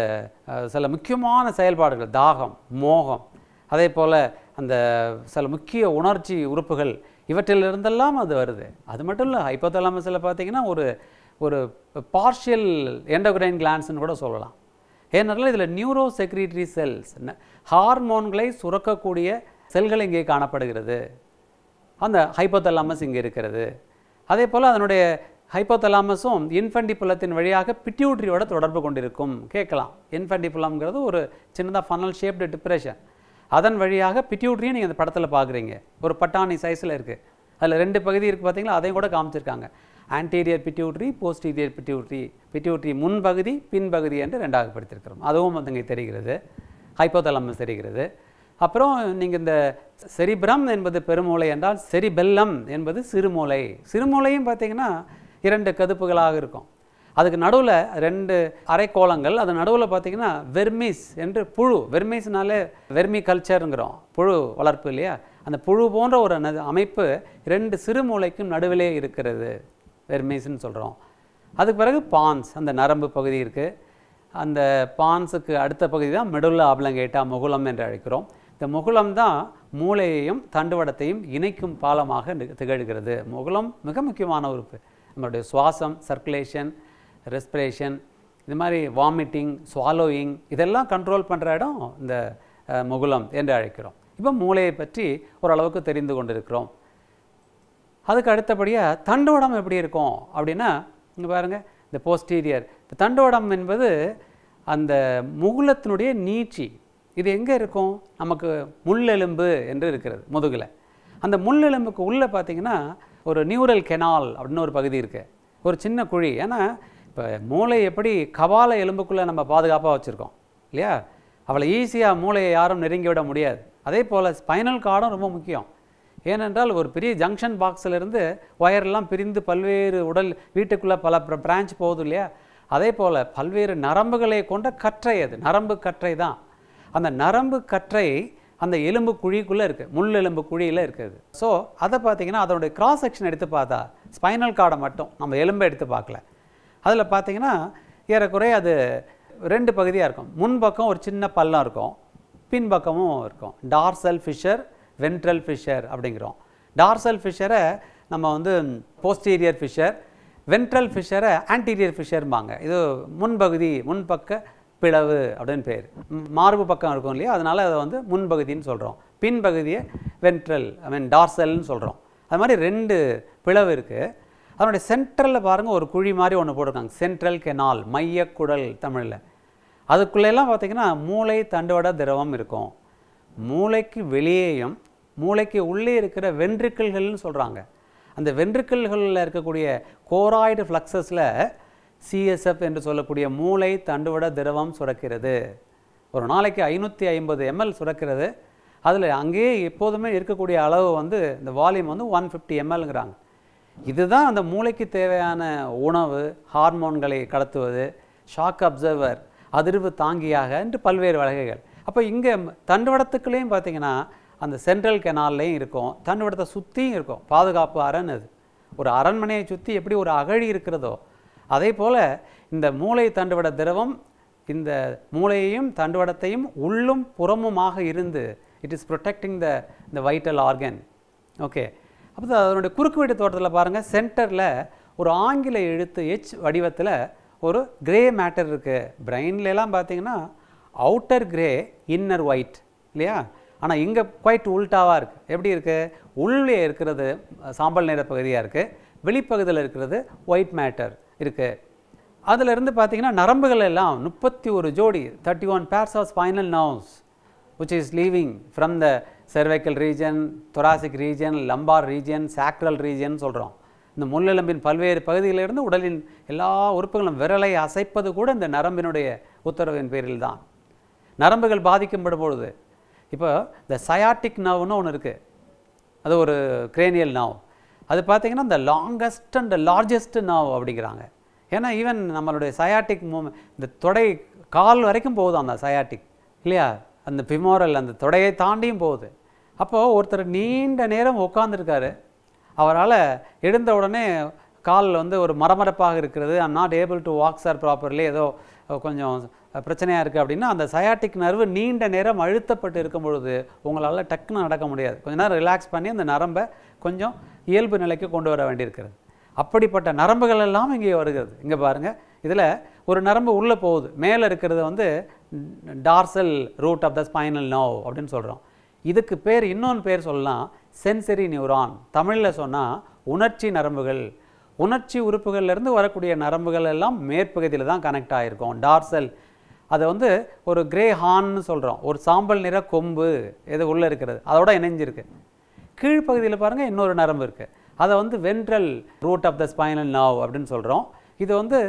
சில முக்கியமான செயல்பாடுகள் தாகம் மோகம் அதே போல் அந்த சில முக்கிய உணர்ச்சி உறுப்புகள் இவற்றிலிருந்தெல்லாம் அது வருது அது மட்டும் இல்லை ஹைப்போதலாமஸில் பார்த்திங்கன்னா ஒரு ஒரு பார்ஷியல் எண்டோக்ரைன் கிளான்ஸ்னு கூட சொல்லலாம் ஏன்னால் இதில் நியூரோ செக்ரிட்டரி செல்ஸ் ஹார்மோன்களை சுரக்கக்கூடிய செல்கள் இங்கே காணப்படுகிறது அந்த ஹைப்போதலாமஸ் இங்கே இருக்கிறது அதே போல் அதனுடைய ஹைப்போதலாமஸும் புலத்தின் வழியாக பிட்யூட்ரியோட தொடர்பு கொண்டிருக்கும் கேட்கலாம் புலம்ங்கிறது ஒரு சின்னதாக ஃபனல் ஷேப்டு டிப்ரெஷன் அதன் வழியாக பிட்யூட்ரியும் நீங்கள் அந்த படத்தில் பார்க்குறீங்க ஒரு பட்டாணி சைஸில் இருக்குது அதில் ரெண்டு பகுதி இருக்குது பார்த்தீங்களா அதையும் கூட காமிச்சிருக்காங்க anterior pituitary posterior pituitary pituitary முன்பகுதி பின்பகுதி என்று ரெண்டாக படுத்திருக்கிறோம் அதுவும் வந்துங்க தெரிகிறது ஹைப்போதலமஸ் தெரிகிறது அப்புறம் நீங்கள் இந்த செரிபிரம் என்பது பெருமூளை என்றால் செரிபெல்லம் என்பது சிறுமூளை சிறுமூளையும் பார்த்திங்கன்னா இரண்டு கதுப்புகளாக இருக்கும் அதுக்கு நடுவில் ரெண்டு அரைக்கோளங்கள் அது நடுவில் பார்த்திங்கன்னா வெர்மிஸ் என்று புழு வெர்மிஸ்னாலே வெர்மி கல்ச்சருங்கிறோம் புழு வளர்ப்பு இல்லையா அந்த புழு போன்ற ஒரு அமைப்பு ரெண்டு சிறுமூளைக்கும் நடுவிலே இருக்கிறது வெர்மேஸ்ன்னு சொல்கிறோம் அதுக்கு பிறகு பான்ஸ் அந்த நரம்பு பகுதி இருக்குது அந்த பான்ஸுக்கு அடுத்த பகுதி தான் மெடுல்ல ஆப்லங்கேட்டா முகுலம் என்று அழைக்கிறோம் இந்த முகுலம் தான் மூளையையும் தண்டுவடத்தையும் இணைக்கும் பாலமாக திகழ்கிறது முகுலம் மிக முக்கியமான உறுப்பு நம்மளுடைய சுவாசம் சர்க்குலேஷன் ரெஸ்பிரேஷன் இது மாதிரி வாமிட்டிங் ஸ்வாலோயிங் இதெல்லாம் கண்ட்ரோல் பண்ணுற இடம் இந்த முகுலம் என்று அழைக்கிறோம் இப்போ மூளையை பற்றி ஓரளவுக்கு தெரிந்து கொண்டிருக்கிறோம் அதுக்கு அடுத்தபடியாக தண்டோடம் எப்படி இருக்கும் அப்படின்னா இங்கே பாருங்கள் இந்த போஸ்டீரியர் இந்த தண்டோடம் என்பது அந்த முகுலத்தினுடைய நீட்சி இது எங்கே இருக்கும் நமக்கு முள்ளெலும்பு என்று இருக்கிறது முதுகில் அந்த முள்ளெலும்புக்கு உள்ளே பார்த்திங்கன்னா ஒரு நியூரல் கெனால் அப்படின்னு ஒரு பகுதி இருக்குது ஒரு சின்ன குழி ஏன்னா இப்போ மூளை எப்படி கபால எலும்புக்குள்ளே நம்ம பாதுகாப்பாக வச்சுருக்கோம் இல்லையா அவளை ஈஸியாக மூளையை யாரும் நெருங்கி விட முடியாது அதே போல் ஸ்பைனல் கார்டும் ரொம்ப முக்கியம் ஏனென்றால் ஒரு பெரிய ஜங்ஷன் பாக்ஸிலிருந்து ஒயர்லாம் பிரிந்து பல்வேறு உடல் வீட்டுக்குள்ளே பல பிரான்ச் போகுது இல்லையா அதே போல் பல்வேறு நரம்புகளை கொண்ட கற்றை அது நரம்பு கற்றை தான் அந்த நரம்பு கற்றை அந்த எலும்பு குழிக்குள்ளே இருக்குது முள் எலும்பு குழியில் இருக்குது ஸோ அதை பார்த்தீங்கன்னா அதனுடைய கிராஸ் செக்ஷன் எடுத்து பார்த்தா ஸ்பைனல் கார்டை மட்டும் நம்ம எலும்பை எடுத்து பார்க்கல அதில் பார்த்தீங்கன்னா ஏறக்குறைய அது ரெண்டு பகுதியாக இருக்கும் முன்பக்கம் ஒரு சின்ன பள்ளம் இருக்கும் பின்பக்கமும் இருக்கும் டார்சல் ஃபிஷர் வென்ட்ரல் ஃபிஷர் அப்படிங்கிறோம் டார்சல் ஃபிஷரை நம்ம வந்து போஸ்டீரியர் ஃபிஷர் வென்ட்ரல் ஃபிஷரை ஆன்டீரியர் ஃபிஷர்ம்பாங்க இது முன்பகுதி முன்பக்க பிளவு அப்படின்னு பேர் மார்பு பக்கம் இருக்கும் இல்லையா அதனால் அதை வந்து முன்பகுதின்னு சொல்கிறோம் பின்பகுதியை வென்ட்ரல் ஐ மீன் டார்சல்னு சொல்கிறோம் அது மாதிரி ரெண்டு பிளவு இருக்குது அதனுடைய சென்ட்ரலில் பாருங்கள் ஒரு குழி மாதிரி ஒன்று போட்டிருக்காங்க சென்ட்ரல் கெனால் மையக்குடல் தமிழில் அதுக்குள்ளெல்லாம் பார்த்திங்கன்னா மூளை தண்டுவட திரவம் இருக்கும் மூளைக்கு வெளியேயும் மூளைக்கு உள்ளே இருக்கிற வென்ட்ரிக்கல்கள்னு சொல்கிறாங்க அந்த வென்ட்ரிக்கல்களில் இருக்கக்கூடிய கோராய்டு ஃப்ளக்ஸஸில் சிஎஸ்எஃப் என்று சொல்லக்கூடிய மூளை தண்டுவட திரவம் சுரக்கிறது ஒரு நாளைக்கு ஐநூற்றி ஐம்பது எம்எல் சுரக்கிறது அதில் அங்கேயே எப்போதுமே இருக்கக்கூடிய அளவு வந்து இந்த வால்யூம் வந்து ஒன் ஃபிஃப்டி எம்எல்ங்கிறாங்க இதுதான் அந்த மூளைக்கு தேவையான உணவு ஹார்மோன்களை கடத்துவது ஷாக் அப்சர்வர் அதிர்வு தாங்கியாக என்று பல்வேறு வகைகள் அப்போ இங்கே தண்டுவடத்துக்குள்ளேயும் பார்த்திங்கன்னா அந்த சென்ட்ரல் கெனால்லையும் இருக்கும் தன்னிடத்தை சுற்றியும் இருக்கும் பாதுகாப்பு அரண் அது ஒரு அரண்மனையை சுற்றி எப்படி ஒரு அகழி இருக்கிறதோ அதே போல் இந்த மூளை தண்டுவட திரவம் இந்த மூளையையும் தண்டுவடத்தையும் உள்ளும் புறமுமாக இருந்து இட் இஸ் ப்ரொடெக்டிங் த இந்த வைட்டல் ஆர்கன் ஓகே அப்போ அதனுடைய குறுக்கு வீட்டு தோட்டத்தில் பாருங்கள் சென்டரில் ஒரு ஆங்கில எழுத்து எச் வடிவத்தில் ஒரு கிரே மேட்டர் இருக்குது பிரெயின்லலாம் பார்த்தீங்கன்னா அவுட்டர் கிரே இன்னர் ஒயிட் இல்லையா ஆனால் இங்கே குவைட் உல்ட்டாவாக இருக்குது எப்படி இருக்குது உள்ளே இருக்கிறது சாம்பல் நிற பகுதியாக இருக்குது வெளிப்பகுதியில் இருக்கிறது ஒயிட் மேட்டர் இருக்குது அதிலிருந்து பார்த்திங்கன்னா நரம்புகள் எல்லாம் முப்பத்தி ஒரு ஜோடி thirty one pairs of spinal nerves which is leaving from the cervical region thoracic region lumbar region sacral region சொல்கிறோம் இந்த முள்ளெலும்பின் பல்வேறு பகுதிகளிலிருந்து உடலின் எல்லா உறுப்புகளும் விரலை அசைப்பது கூட இந்த நரம்பினுடைய உத்தரவின் பேரில் தான் நரம்புகள் பாதிக்கப்படும் பொழுது இப்போ இந்த சயாட்டிக் நவ்னு ஒன்று இருக்குது அது ஒரு கிரேனியல் நவ் அது பார்த்திங்கன்னா இந்த லாங்கஸ்ட் அண்ட் லார்ஜஸ்ட் நவ் அப்படிங்கிறாங்க ஏன்னா ஈவன் நம்மளுடைய சயாட்டிக் மூ இந்த தொடை கால் வரைக்கும் போகுது அந்த சயாட்டிக் இல்லையா அந்த பிமோரல் அந்த தொடையை தாண்டியும் போகுது அப்போது ஒருத்தர் நீண்ட நேரம் உட்காந்துருக்காரு அவரால் எழுந்த உடனே கால் வந்து ஒரு மரமரப்பாக இருக்கிறது I'm not able to walk sir properly ஏதோ கொஞ்சம் பிரச்சனையாக இருக்குது அப்படின்னா அந்த சயாட்டிக் நர்வு நீண்ட நேரம் அழுத்தப்பட்டு இருக்கும் பொழுது உங்களால் டக்குன்னு நடக்க முடியாது கொஞ்ச நேரம் ரிலாக்ஸ் பண்ணி அந்த நரம்பை கொஞ்சம் இயல்பு நிலைக்கு கொண்டு வர வேண்டியிருக்கிறது அப்படிப்பட்ட நரம்புகள் எல்லாம் இங்கே வருகிறது இங்கே பாருங்கள் இதில் ஒரு நரம்பு உள்ளே போகுது மேலே இருக்கிறது வந்து dorsal root of the spinal nerve அப்படின்னு சொல்கிறோம் இதுக்கு பேர் இன்னொன்று பேர் சொல்லலாம் சென்சரி நியூரான் தமிழில் சொன்னால் உணர்ச்சி நரம்புகள் உணர்ச்சி உறுப்புகள்லேருந்து வரக்கூடிய நரம்புகள் எல்லாம் மேற்பகுதியில் தான் கனெக்ட் ஆகிருக்கும் டார்சல் அதை வந்து ஒரு கிரே ஹான்னு சொல்கிறோம் ஒரு சாம்பல் நிற கொம்பு எது உள்ளே இருக்கிறது அதோட இணைஞ்சிருக்கு கீழ்ப்பகுதியில் பாருங்கள் இன்னொரு நரம்பு இருக்குது அதை வந்து ventral root of the spinal nerve அப்படின்னு சொல்கிறோம் இது வந்து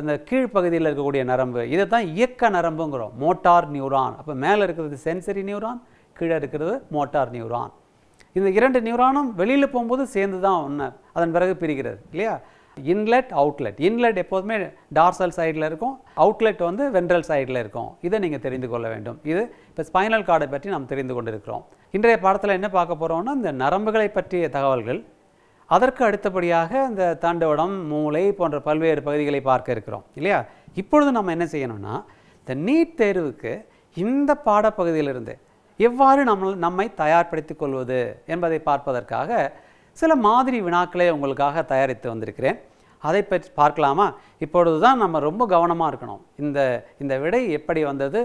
அந்த கீழ்ப்பகுதியில் இருக்கக்கூடிய நரம்பு இதை தான் இயக்க நரம்புங்கிறோம் மோட்டார் நியூரான் அப்போ மேலே இருக்கிறது சென்சரி நியூரான் கீழே இருக்கிறது மோட்டார் நியூரான் இந்த இரண்டு நியூரானும் வெளியில் போகும்போது சேர்ந்து தான் ஒன்று அதன் பிறகு பிரிக்கிறது இல்லையா இன்லெட் அவுட்லெட் இன்லெட் எப்போதுமே டார்சல் சைடில் இருக்கும் அவுட்லெட் வந்து வென்ட்ரல் சைடில் இருக்கும் இதை நீங்கள் தெரிந்து கொள்ள வேண்டும் இது இப்போ ஸ்பைனல் கார்டை பற்றி நாம் தெரிந்து கொண்டிருக்கிறோம் இன்றைய பாடத்தில் என்ன பார்க்க போகிறோம்னா இந்த நரம்புகளை பற்றிய தகவல்கள் அதற்கு அடுத்தபடியாக இந்த தண்டவடம் மூளை போன்ற பல்வேறு பகுதிகளை பார்க்க இருக்கிறோம் இல்லையா இப்பொழுது நம்ம என்ன செய்யணும்னா இந்த நீட் தேர்வுக்கு இந்த பாடப்பகுதியிலிருந்து எவ்வாறு நம்ம நம்மை தயார்படுத்திக் கொள்வது என்பதை பார்ப்பதற்காக சில மாதிரி வினாக்களை உங்களுக்காக தயாரித்து வந்திருக்கிறேன் அதை பற்றி பார்க்கலாமா இப்பொழுது தான் நம்ம ரொம்ப கவனமாக இருக்கணும் இந்த இந்த விடை எப்படி வந்தது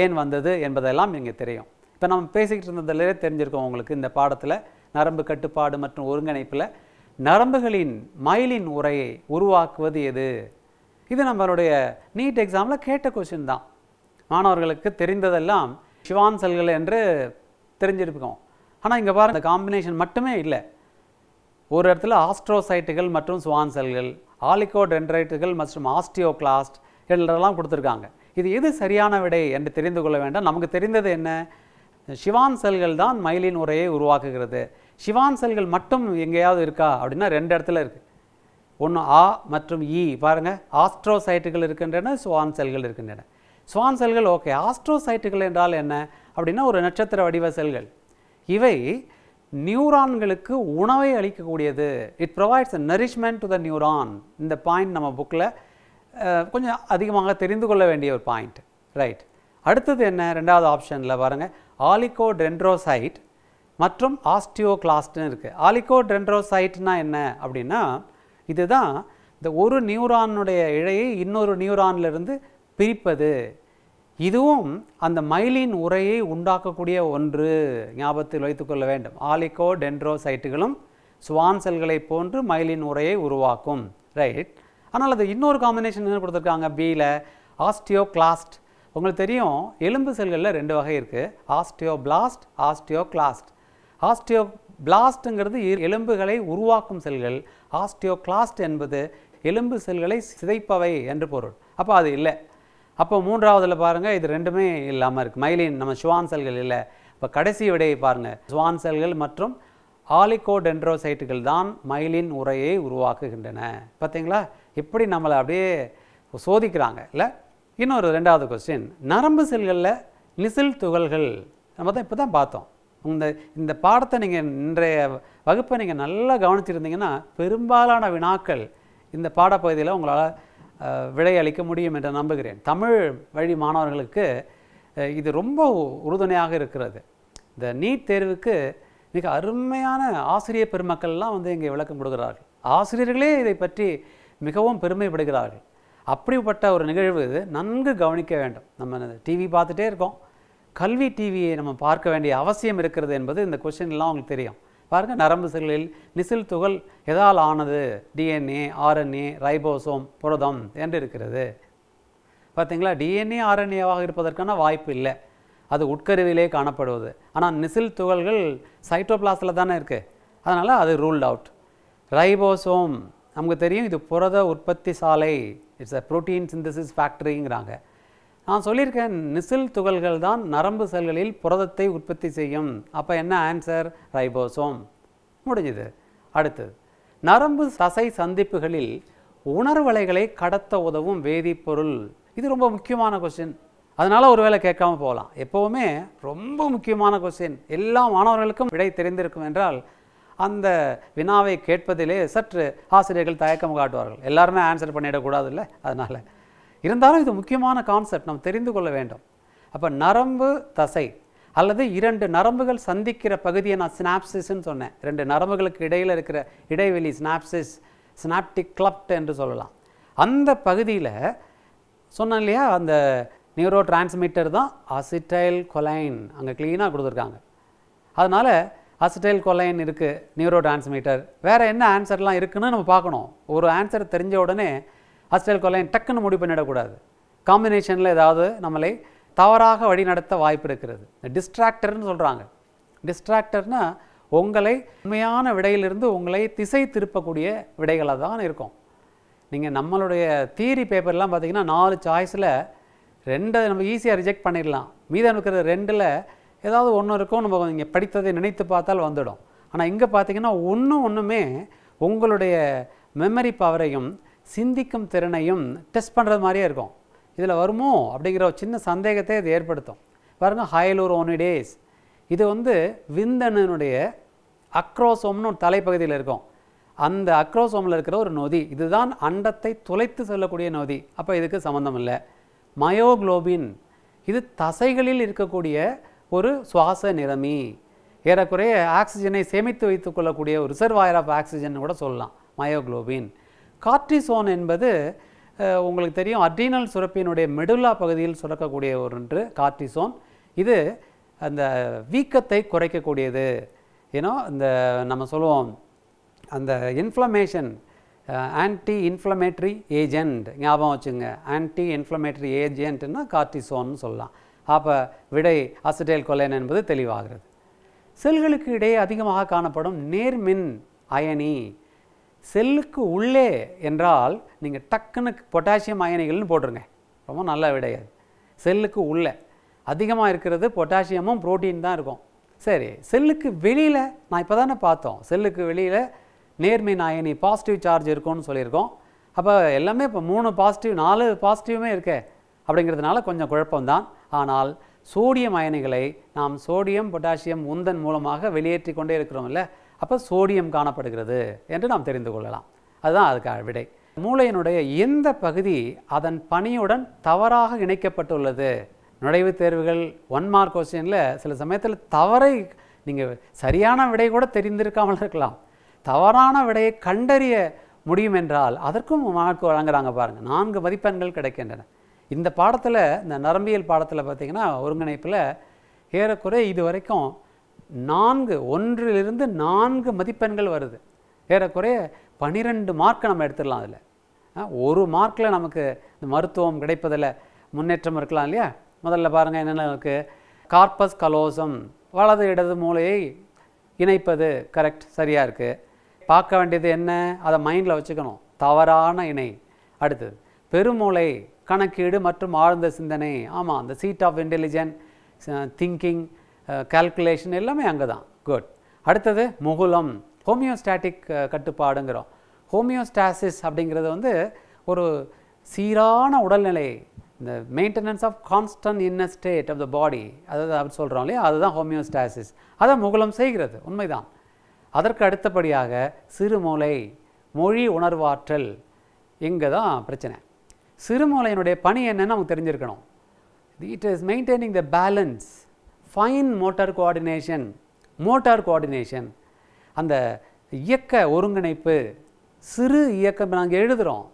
ஏன் வந்தது என்பதெல்லாம் இங்கே தெரியும் இப்போ நம்ம பேசிக்கிட்டு இருந்ததுலேயே தெரிஞ்சிருக்கோம் உங்களுக்கு இந்த பாடத்தில் நரம்பு கட்டுப்பாடு மற்றும் ஒருங்கிணைப்பில் நரம்புகளின் மயிலின் உரையை உருவாக்குவது எது இது நம்மளுடைய நீட் எக்ஸாமில் கேட்ட கொஷின் தான் மாணவர்களுக்கு தெரிந்ததெல்லாம் சிவான் செல்கள் என்று தெரிஞ்சிருக்கோம் ஆனால் இங்கே பாருங்கள் இந்த காம்பினேஷன் மட்டுமே இல்லை ஒரு இடத்துல ஆஸ்ட்ரோசைட்டுகள் மற்றும் ஸ்வான் செல்கள் ஆலிகோடென்ட்ரைட்டுகள் மற்றும் ஆஸ்டியோகிளாஸ்ட் என்றெல்லாம் கொடுத்துருக்காங்க இது எது சரியான விடை என்று தெரிந்து கொள்ள வேண்டாம் நமக்கு தெரிந்தது என்ன சிவான் செல்கள் தான் மயிலின் உரையை உருவாக்குகிறது சிவான் செல்கள் மட்டும் எங்கேயாவது இருக்கா அப்படின்னா ரெண்டு இடத்துல இருக்குது ஒன்று ஆ மற்றும் இ பாருங்கள் ஆஸ்ட்ரோசைட்டுகள் இருக்கின்றன சுவான் செல்கள் இருக்கின்றன சுவான் செல்கள் ஓகே ஆஸ்ட்ரோசைட்டுகள் என்றால் என்ன அப்படின்னா ஒரு நட்சத்திர வடிவ செல்கள் இவை நியூரான்களுக்கு உணவை அளிக்கக்கூடியது it provides nourishment to the neuron இந்த பாயிண்ட் நம்ம புக்கில் கொஞ்சம் அதிகமாக தெரிந்து கொள்ள வேண்டிய ஒரு பாயிண்ட் ரைட் அடுத்தது என்ன ரெண்டாவது ஆப்ஷனில் பாருங்கள் ஆலிகோட்ரென்ட்ரோசைட் மற்றும் ஆஸ்டியோகிளாஸ்ட்னு இருக்குது ஆலிகோட்ரென்ட்ரோசைட்னா என்ன அப்படின்னா இதுதான் இந்த ஒரு நியூரானுடைய இழையை இன்னொரு நியூரான்லேருந்து பிரிப்பது இதுவும் அந்த மைலின் உரையை உண்டாக்கக்கூடிய ஒன்று ஞாபகத்தில் வைத்துக்கொள்ள வேண்டும் ஆலிகோ டென்ட்ரோசைட்டுகளும் ஸ்வான் செல்களை போன்று மைலின் உரையை உருவாக்கும் ரைட் ஆனால் அது இன்னொரு காம்பினேஷன் என்ன கொடுத்துருக்காங்க பீல ஆஸ்டியோ கிளாஸ்ட் உங்களுக்கு தெரியும் எலும்பு செல்களில் ரெண்டு வகை இருக்குது ஆஸ்டியோ பிளாஸ்ட் ஆஸ்டியோ கிளாஸ்ட் ஆஸ்டியோ பிளாஸ்ட்டுங்கிறது எலும்புகளை உருவாக்கும் செல்கள் ஆஸ்டியோ கிளாஸ்ட் என்பது எலும்பு செல்களை சிதைப்பவை என்று பொருள் அப்போ அது இல்லை அப்போ மூன்றாவதில் பாருங்கள் இது ரெண்டுமே இல்லாமல் இருக்குது மைலின் நம்ம சுவான்செல்கள் இல்லை இப்போ கடைசி விடையை பாருங்கள் சுவான்செல்கள் மற்றும் ஆலிகோடென்ட்ரோசைட்டுகள் தான் மைலின் உரையை உருவாக்குகின்றன பார்த்தீங்களா இப்படி நம்மளை அப்படியே சோதிக்கிறாங்க இல்லை இன்னொரு ரெண்டாவது கொஸ்டின் நரம்பு செல்களில் நிசில் துகள்கள் நம்ம தான் இப்போ தான் பார்த்தோம் இந்த இந்த பாடத்தை நீங்கள் இன்றைய வகுப்பை நீங்கள் நல்லா கவனிச்சிருந்தீங்கன்னா பெரும்பாலான வினாக்கள் இந்த பாடப்பகுதியில் உங்களால் விடை அளிக்க முடியும் என்று நம்புகிறேன் தமிழ் வழி மாணவர்களுக்கு இது ரொம்ப உறுதுணையாக இருக்கிறது இந்த நீட் தேர்வுக்கு மிக அருமையான ஆசிரியர் பெருமக்கள்லாம் வந்து இங்கே விளக்கம் கொடுக்குறார்கள் ஆசிரியர்களே இதை பற்றி மிகவும் பெருமைப்படுகிறார்கள் அப்படிப்பட்ட ஒரு நிகழ்வு இது நன்கு கவனிக்க வேண்டும் நம்ம டிவி பார்த்துட்டே இருக்கோம் கல்வி டிவியை நம்ம பார்க்க வேண்டிய அவசியம் இருக்கிறது என்பது இந்த கொஷின்லாம் அவங்களுக்கு தெரியும் பாருங்கள் நரம்பு செல்களில் நிசில் துகள் எதால் ஆனது டிஎன்ஏ ஆர்என்ஏ ரைபோசோம் புரதம் என்று இருக்கிறது பார்த்தீங்களா டிஎன்ஏ ஆர்என்ஏவாக இருப்பதற்கான வாய்ப்பு இல்லை அது உட்கருவிலே காணப்படுவது ஆனால் நிசில் துகள்கள் சைட்டோபிளாஸில் தானே இருக்குது அதனால் அது ரூல்ட் அவுட் ரைபோசோம் நமக்கு தெரியும் இது புரத உற்பத்தி சாலை இட்ஸ் அ ப்ரோட்டீன் சிந்தசிஸ் ஃபேக்ட்ரிங்கிறாங்க நான் சொல்லியிருக்கேன் நிசில் துகள்கள் தான் நரம்பு செல்களில் புரதத்தை உற்பத்தி செய்யும் அப்போ என்ன ஆன்சர் ரைபோசோம் முடிஞ்சுது அடுத்தது நரம்பு தசை சந்திப்புகளில் உணர்வலைகளை கடத்த உதவும் வேதிப்பொருள் இது ரொம்ப முக்கியமான கொஸ்டின் அதனால் ஒருவேளை கேட்காம போகலாம் எப்போவுமே ரொம்ப முக்கியமான கொஸ்டின் எல்லா மாணவர்களுக்கும் விடை தெரிந்திருக்கும் என்றால் அந்த வினாவை கேட்பதிலே சற்று ஆசிரியர்கள் தயக்கம் காட்டுவார்கள் எல்லாருமே ஆன்சர் இல்லை அதனால் இருந்தாலும் இது முக்கியமான கான்செப்ட் நம்ம தெரிந்து கொள்ள வேண்டும் அப்போ நரம்பு தசை அல்லது இரண்டு நரம்புகள் சந்திக்கிற பகுதியை நான் ஸ்னாப்சிஸ்ன்னு சொன்னேன் ரெண்டு நரம்புகளுக்கு இடையில் இருக்கிற இடைவெளி ஸ்னாப்சிஸ் ஸ்னாப்டிக் கிளப்ட் என்று சொல்லலாம் அந்த பகுதியில் சொன்னேன் இல்லையா அந்த நியூரோ டிரான்ஸ்மிட்டர் தான் அசிட்டைல் கொலைன் அங்கே க்ளீனாக கொடுத்துருக்காங்க அதனால் அசிட்டைல் கொலைன் இருக்குது நியூரோ டிரான்ஸ்மிட்டர் வேறு என்ன ஆன்சர்லாம் இருக்குன்னு நம்ம பார்க்கணும் ஒரு ஆன்சர் தெரிஞ்ச உடனே ஹாஸ்டல் அசிட்டல்கொலைன் டக்குன்னு முடிவு பண்ணிடக்கூடாது காம்பினேஷனில் ஏதாவது நம்மளை தவறாக வழி நடத்த வாய்ப்பு இருக்கிறது டிஸ்ட்ராக்டர்னு சொல்கிறாங்க டிஸ்ட்ராக்டர்னால் உங்களை உண்மையான விடையிலிருந்து உங்களை திசை திருப்பக்கூடிய விடைகளாக தான் இருக்கும் நீங்கள் நம்மளுடைய தியரி பேப்பர்லாம் பார்த்தீங்கன்னா நாலு சாய்ஸில் ரெண்டை நம்ம ஈஸியாக ரிஜெக்ட் பண்ணிடலாம் மீதம் இருக்கிற ரெண்டில் ஏதாவது ஒன்று இருக்கும் நம்ம இங்கே படித்ததை நினைத்து பார்த்தால் வந்துடும் ஆனால் இங்கே பார்த்தீங்கன்னா ஒன்றும் ஒன்றுமே உங்களுடைய மெமரி பவரையும் சிந்திக்கும் திறனையும் டெஸ்ட் பண்ணுறது மாதிரியே இருக்கும் இதில் வருமோ அப்படிங்கிற ஒரு சின்ன சந்தேகத்தை இது ஏற்படுத்தும் பாருங்கள் ஹாயலூர் டேஸ் இது வந்து விந்தனனுடைய அக்ரோசோம்னு ஒரு தலைப்பகுதியில் இருக்கும் அந்த அக்ரோசோமில் இருக்கிற ஒரு நொதி இதுதான் அண்டத்தை துளைத்து செல்லக்கூடிய நொதி அப்போ இதுக்கு சம்மந்தம் இல்லை மயோக்ளோபின் இது தசைகளில் இருக்கக்கூடிய ஒரு சுவாச நிறமி ஏறக்குறைய ஆக்சிஜனை சேமித்து வைத்துக்கொள்ளக்கூடிய ஒரு ரிசர்வாயர் ஆஃப் ஆக்சிஜன் கூட சொல்லலாம் மயோக்ளோபின் கார்டிசோன் என்பது உங்களுக்கு தெரியும் அட்ரினல் சுரப்பினுடைய மெடுல்லா பகுதியில் சுரக்கக்கூடிய ஒரு ஒன்று கார்டிசோன் இது அந்த வீக்கத்தை குறைக்கக்கூடியது ஏன்னா இந்த நம்ம சொல்லுவோம் அந்த இன்ஃப்ளமேஷன் ஆன்டி இன்ஃப்ளமேட்ரி ஏஜெண்ட் ஞாபகம் வச்சுங்க ஆன்டி இன்ஃப்ளமேட்ரி ஏஜென்ட்னா கார்டிசோன்னு சொல்லலாம் அப்போ விடை அசிடைல் கொலைன் என்பது தெளிவாகிறது செல்களுக்கு இடையே அதிகமாக காணப்படும் நேர்மின் அயனி செல்லுக்கு உள்ளே என்றால் நீங்கள் டக்குன்னு பொட்டாசியம் அயனிகள்னு போட்டுருங்க ரொம்ப நல்ல விடையாது செல்லுக்கு உள்ளே அதிகமாக இருக்கிறது பொட்டாசியமும் ப்ரோட்டீன் தான் இருக்கும் சரி செல்லுக்கு வெளியில் நான் இப்போ தானே பார்த்தோம் செல்லுக்கு வெளியில் நேர்மின் அயனி பாசிட்டிவ் சார்ஜ் இருக்கும்னு சொல்லியிருக்கோம் அப்போ எல்லாமே இப்போ மூணு பாசிட்டிவ் நாலு பாசிட்டிவுமே இருக்கே அப்படிங்கிறதுனால கொஞ்சம் குழப்பம்தான் ஆனால் சோடியம் அயனிகளை நாம் சோடியம் பொட்டாசியம் உந்தன் மூலமாக வெளியேற்றி கொண்டே இருக்கிறோம் இல்லை அப்போ சோடியம் காணப்படுகிறது என்று நாம் தெரிந்து கொள்ளலாம் அதுதான் அதுக்கு விடை மூளையினுடைய எந்த பகுதி அதன் பணியுடன் தவறாக இணைக்கப்பட்டுள்ளது நுழைவுத் தேர்வுகள் ஒன் மார்க் கொஸ்டினில் சில சமயத்தில் தவறை நீங்கள் சரியான விடை கூட தெரிந்திருக்காமல் இருக்கலாம் தவறான விடையை கண்டறிய முடியும் என்றால் அதற்கும் மார்க் வழங்குறாங்க பாருங்கள் நான்கு மதிப்பெண்கள் கிடைக்கின்றன இந்த பாடத்தில் இந்த நரம்பியல் பாடத்தில் பார்த்திங்கன்னா ஒருங்கிணைப்பில் ஏறக்குறை இது வரைக்கும் நான்கு ஒன்றிலிருந்து நான்கு மதிப்பெண்கள் வருது ஏறக்குறைய பனிரெண்டு மார்க்கை நம்ம எடுத்துடலாம் அதில் ஒரு மார்க்கில் நமக்கு இந்த மருத்துவம் கிடைப்பதில் முன்னேற்றம் இருக்கலாம் இல்லையா முதல்ல பாருங்கள் என்னென்ன இருக்குது கார்பஸ் கலோசம் வலது இடது மூளையை இணைப்பது கரெக்ட் சரியாக இருக்குது பார்க்க வேண்டியது என்ன அதை மைண்டில் வச்சுக்கணும் தவறான இணை அடுத்தது பெருமூளை கணக்கீடு மற்றும் ஆழ்ந்த சிந்தனை ஆமாம் அந்த seat of intelligent thinking calculation எல்லாமே அங்கே தான் குட் அடுத்தது முகுலம் ஹோமியோஸ்டாட்டிக் கட்டுப்பாடுங்கிறோம் ஹோமியோஸ்டாசிஸ் அப்படிங்கிறது வந்து ஒரு சீரான உடல்நிலை இந்த maintenance of constant in state of the body அதாவது அப்படி சொல்கிறோம் இல்லையா அதுதான் ஹோமியோஸ்டாசிஸ் அதை முகுலம் செய்கிறது உண்மைதான் அதற்கு அடுத்தபடியாக சிறுமூலை மொழி உணர்வாற்றல் இங்கே தான் பிரச்சனை சிறுமூலையினுடைய பணி என்னன்னு அவங்க தெரிஞ்சிருக்கணும் it is maintaining the balance fine motor coordination motor coordination அந்த இயக்க ஒருங்கிணைப்பு சிறு இயக்கம் நாங்கள் எழுதுகிறோம்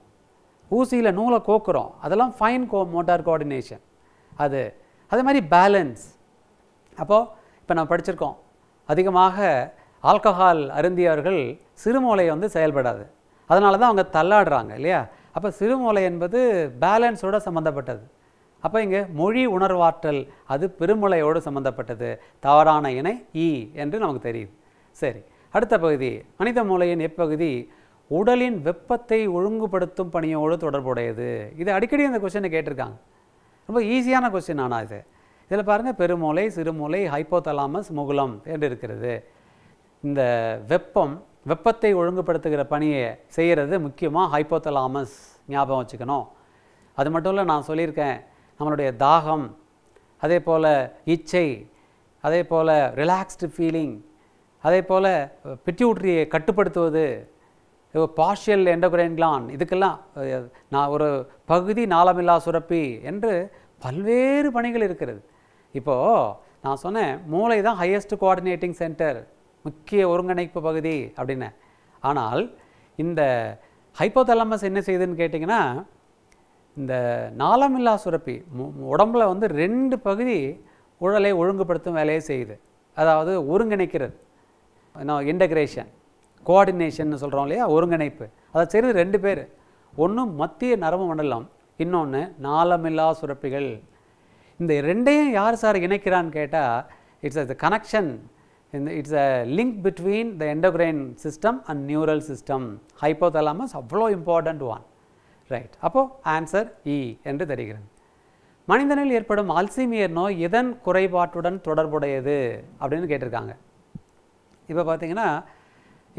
ஊசியில் நூலை கோக்குறோம் அதெல்லாம் ஃபைன் கோ மோட்டார் கோஆர்டினேஷன் அது அதே மாதிரி பேலன்ஸ் அப்போது இப்போ நம்ம படிச்சிருக்கோம் அதிகமாக ஆல்கஹால் அருந்தியவர்கள் சிறுமூளை வந்து செயல்படாது அதனால தான் அவங்க தள்ளாடுறாங்க இல்லையா அப்போ சிறுமூளை என்பது பேலன்ஸோடு சம்மந்தப்பட்டது அப்போ இங்கே மொழி உணர்வாற்றல் அது பெருமலையோடு சம்மந்தப்பட்டது தவறான இணை ஈ என்று நமக்கு தெரியுது சரி அடுத்த பகுதி மனித மூளையின் எப்பகுதி உடலின் வெப்பத்தை ஒழுங்குபடுத்தும் பணியோடு தொடர்புடையது இது அடிக்கடி அந்த கொஸ்டினை கேட்டிருக்காங்க ரொம்ப ஈஸியான கொஸ்டின் ஆனால் இது இதில் பாருங்கள் பெருமூளை சிறுமூளை ஹைப்போதலாமஸ் முகுலம் என்று இருக்கிறது இந்த வெப்பம் வெப்பத்தை ஒழுங்குபடுத்துகிற பணியை செய்கிறது முக்கியமாக ஹைப்போதலாமஸ் ஞாபகம் வச்சுக்கணும் அது மட்டும் இல்லை நான் சொல்லியிருக்கேன் நம்மளுடைய தாகம் அதே போல் இச்சை அதே போல் ரிலாக்ஸ்டு ஃபீலிங் அதே போல் பிட்டியூட்ரியை கட்டுப்படுத்துவது பார்ஷியல் எண்டோக்ரைன் கிளான் இதுக்கெல்லாம் நான் ஒரு பகுதி நாளமில்லா சுரப்பி என்று பல்வேறு பணிகள் இருக்கிறது இப்போது நான் சொன்னேன் மூளை தான் ஹையஸ்ட் கோஆர்டினேட்டிங் சென்டர் முக்கிய ஒருங்கிணைப்பு பகுதி அப்படின்னு ஆனால் இந்த ஹைப்போதலமஸ் என்ன செய்யுதுன்னு கேட்டிங்கன்னா இந்த நாளமில்லா சுரப்பி உடம்புல வந்து ரெண்டு பகுதி உடலை ஒழுங்குபடுத்தும் வேலையை செய்யுது அதாவது ஒருங்கிணைக்கிறது இன்டக்ரேஷன் கோஆர்டினேஷன் சொல்கிறோம் இல்லையா ஒருங்கிணைப்பு அதை செய்கிறது ரெண்டு பேர் ஒன்று மத்திய நரம்பு மண்டலம் இன்னொன்று நாளமில்லா சுரப்பிகள் இந்த ரெண்டையும் யார் சார் இணைக்கிறான்னு கேட்டால் இட்ஸ் அ கனெக்ஷன் இந்த it's a link between the endocrine system and neural system hypothalamus அவ்வளோ இம்பார்ட்டண்ட் ஒன் ரைட் அப்போது ஆன்சர் இ என்று தெரிகிறது மனிதனில் ஏற்படும் அல்சீமியர் நோய் எதன் குறைபாட்டுடன் தொடர்புடையது அப்படின்னு கேட்டிருக்காங்க இப்போ பார்த்தீங்கன்னா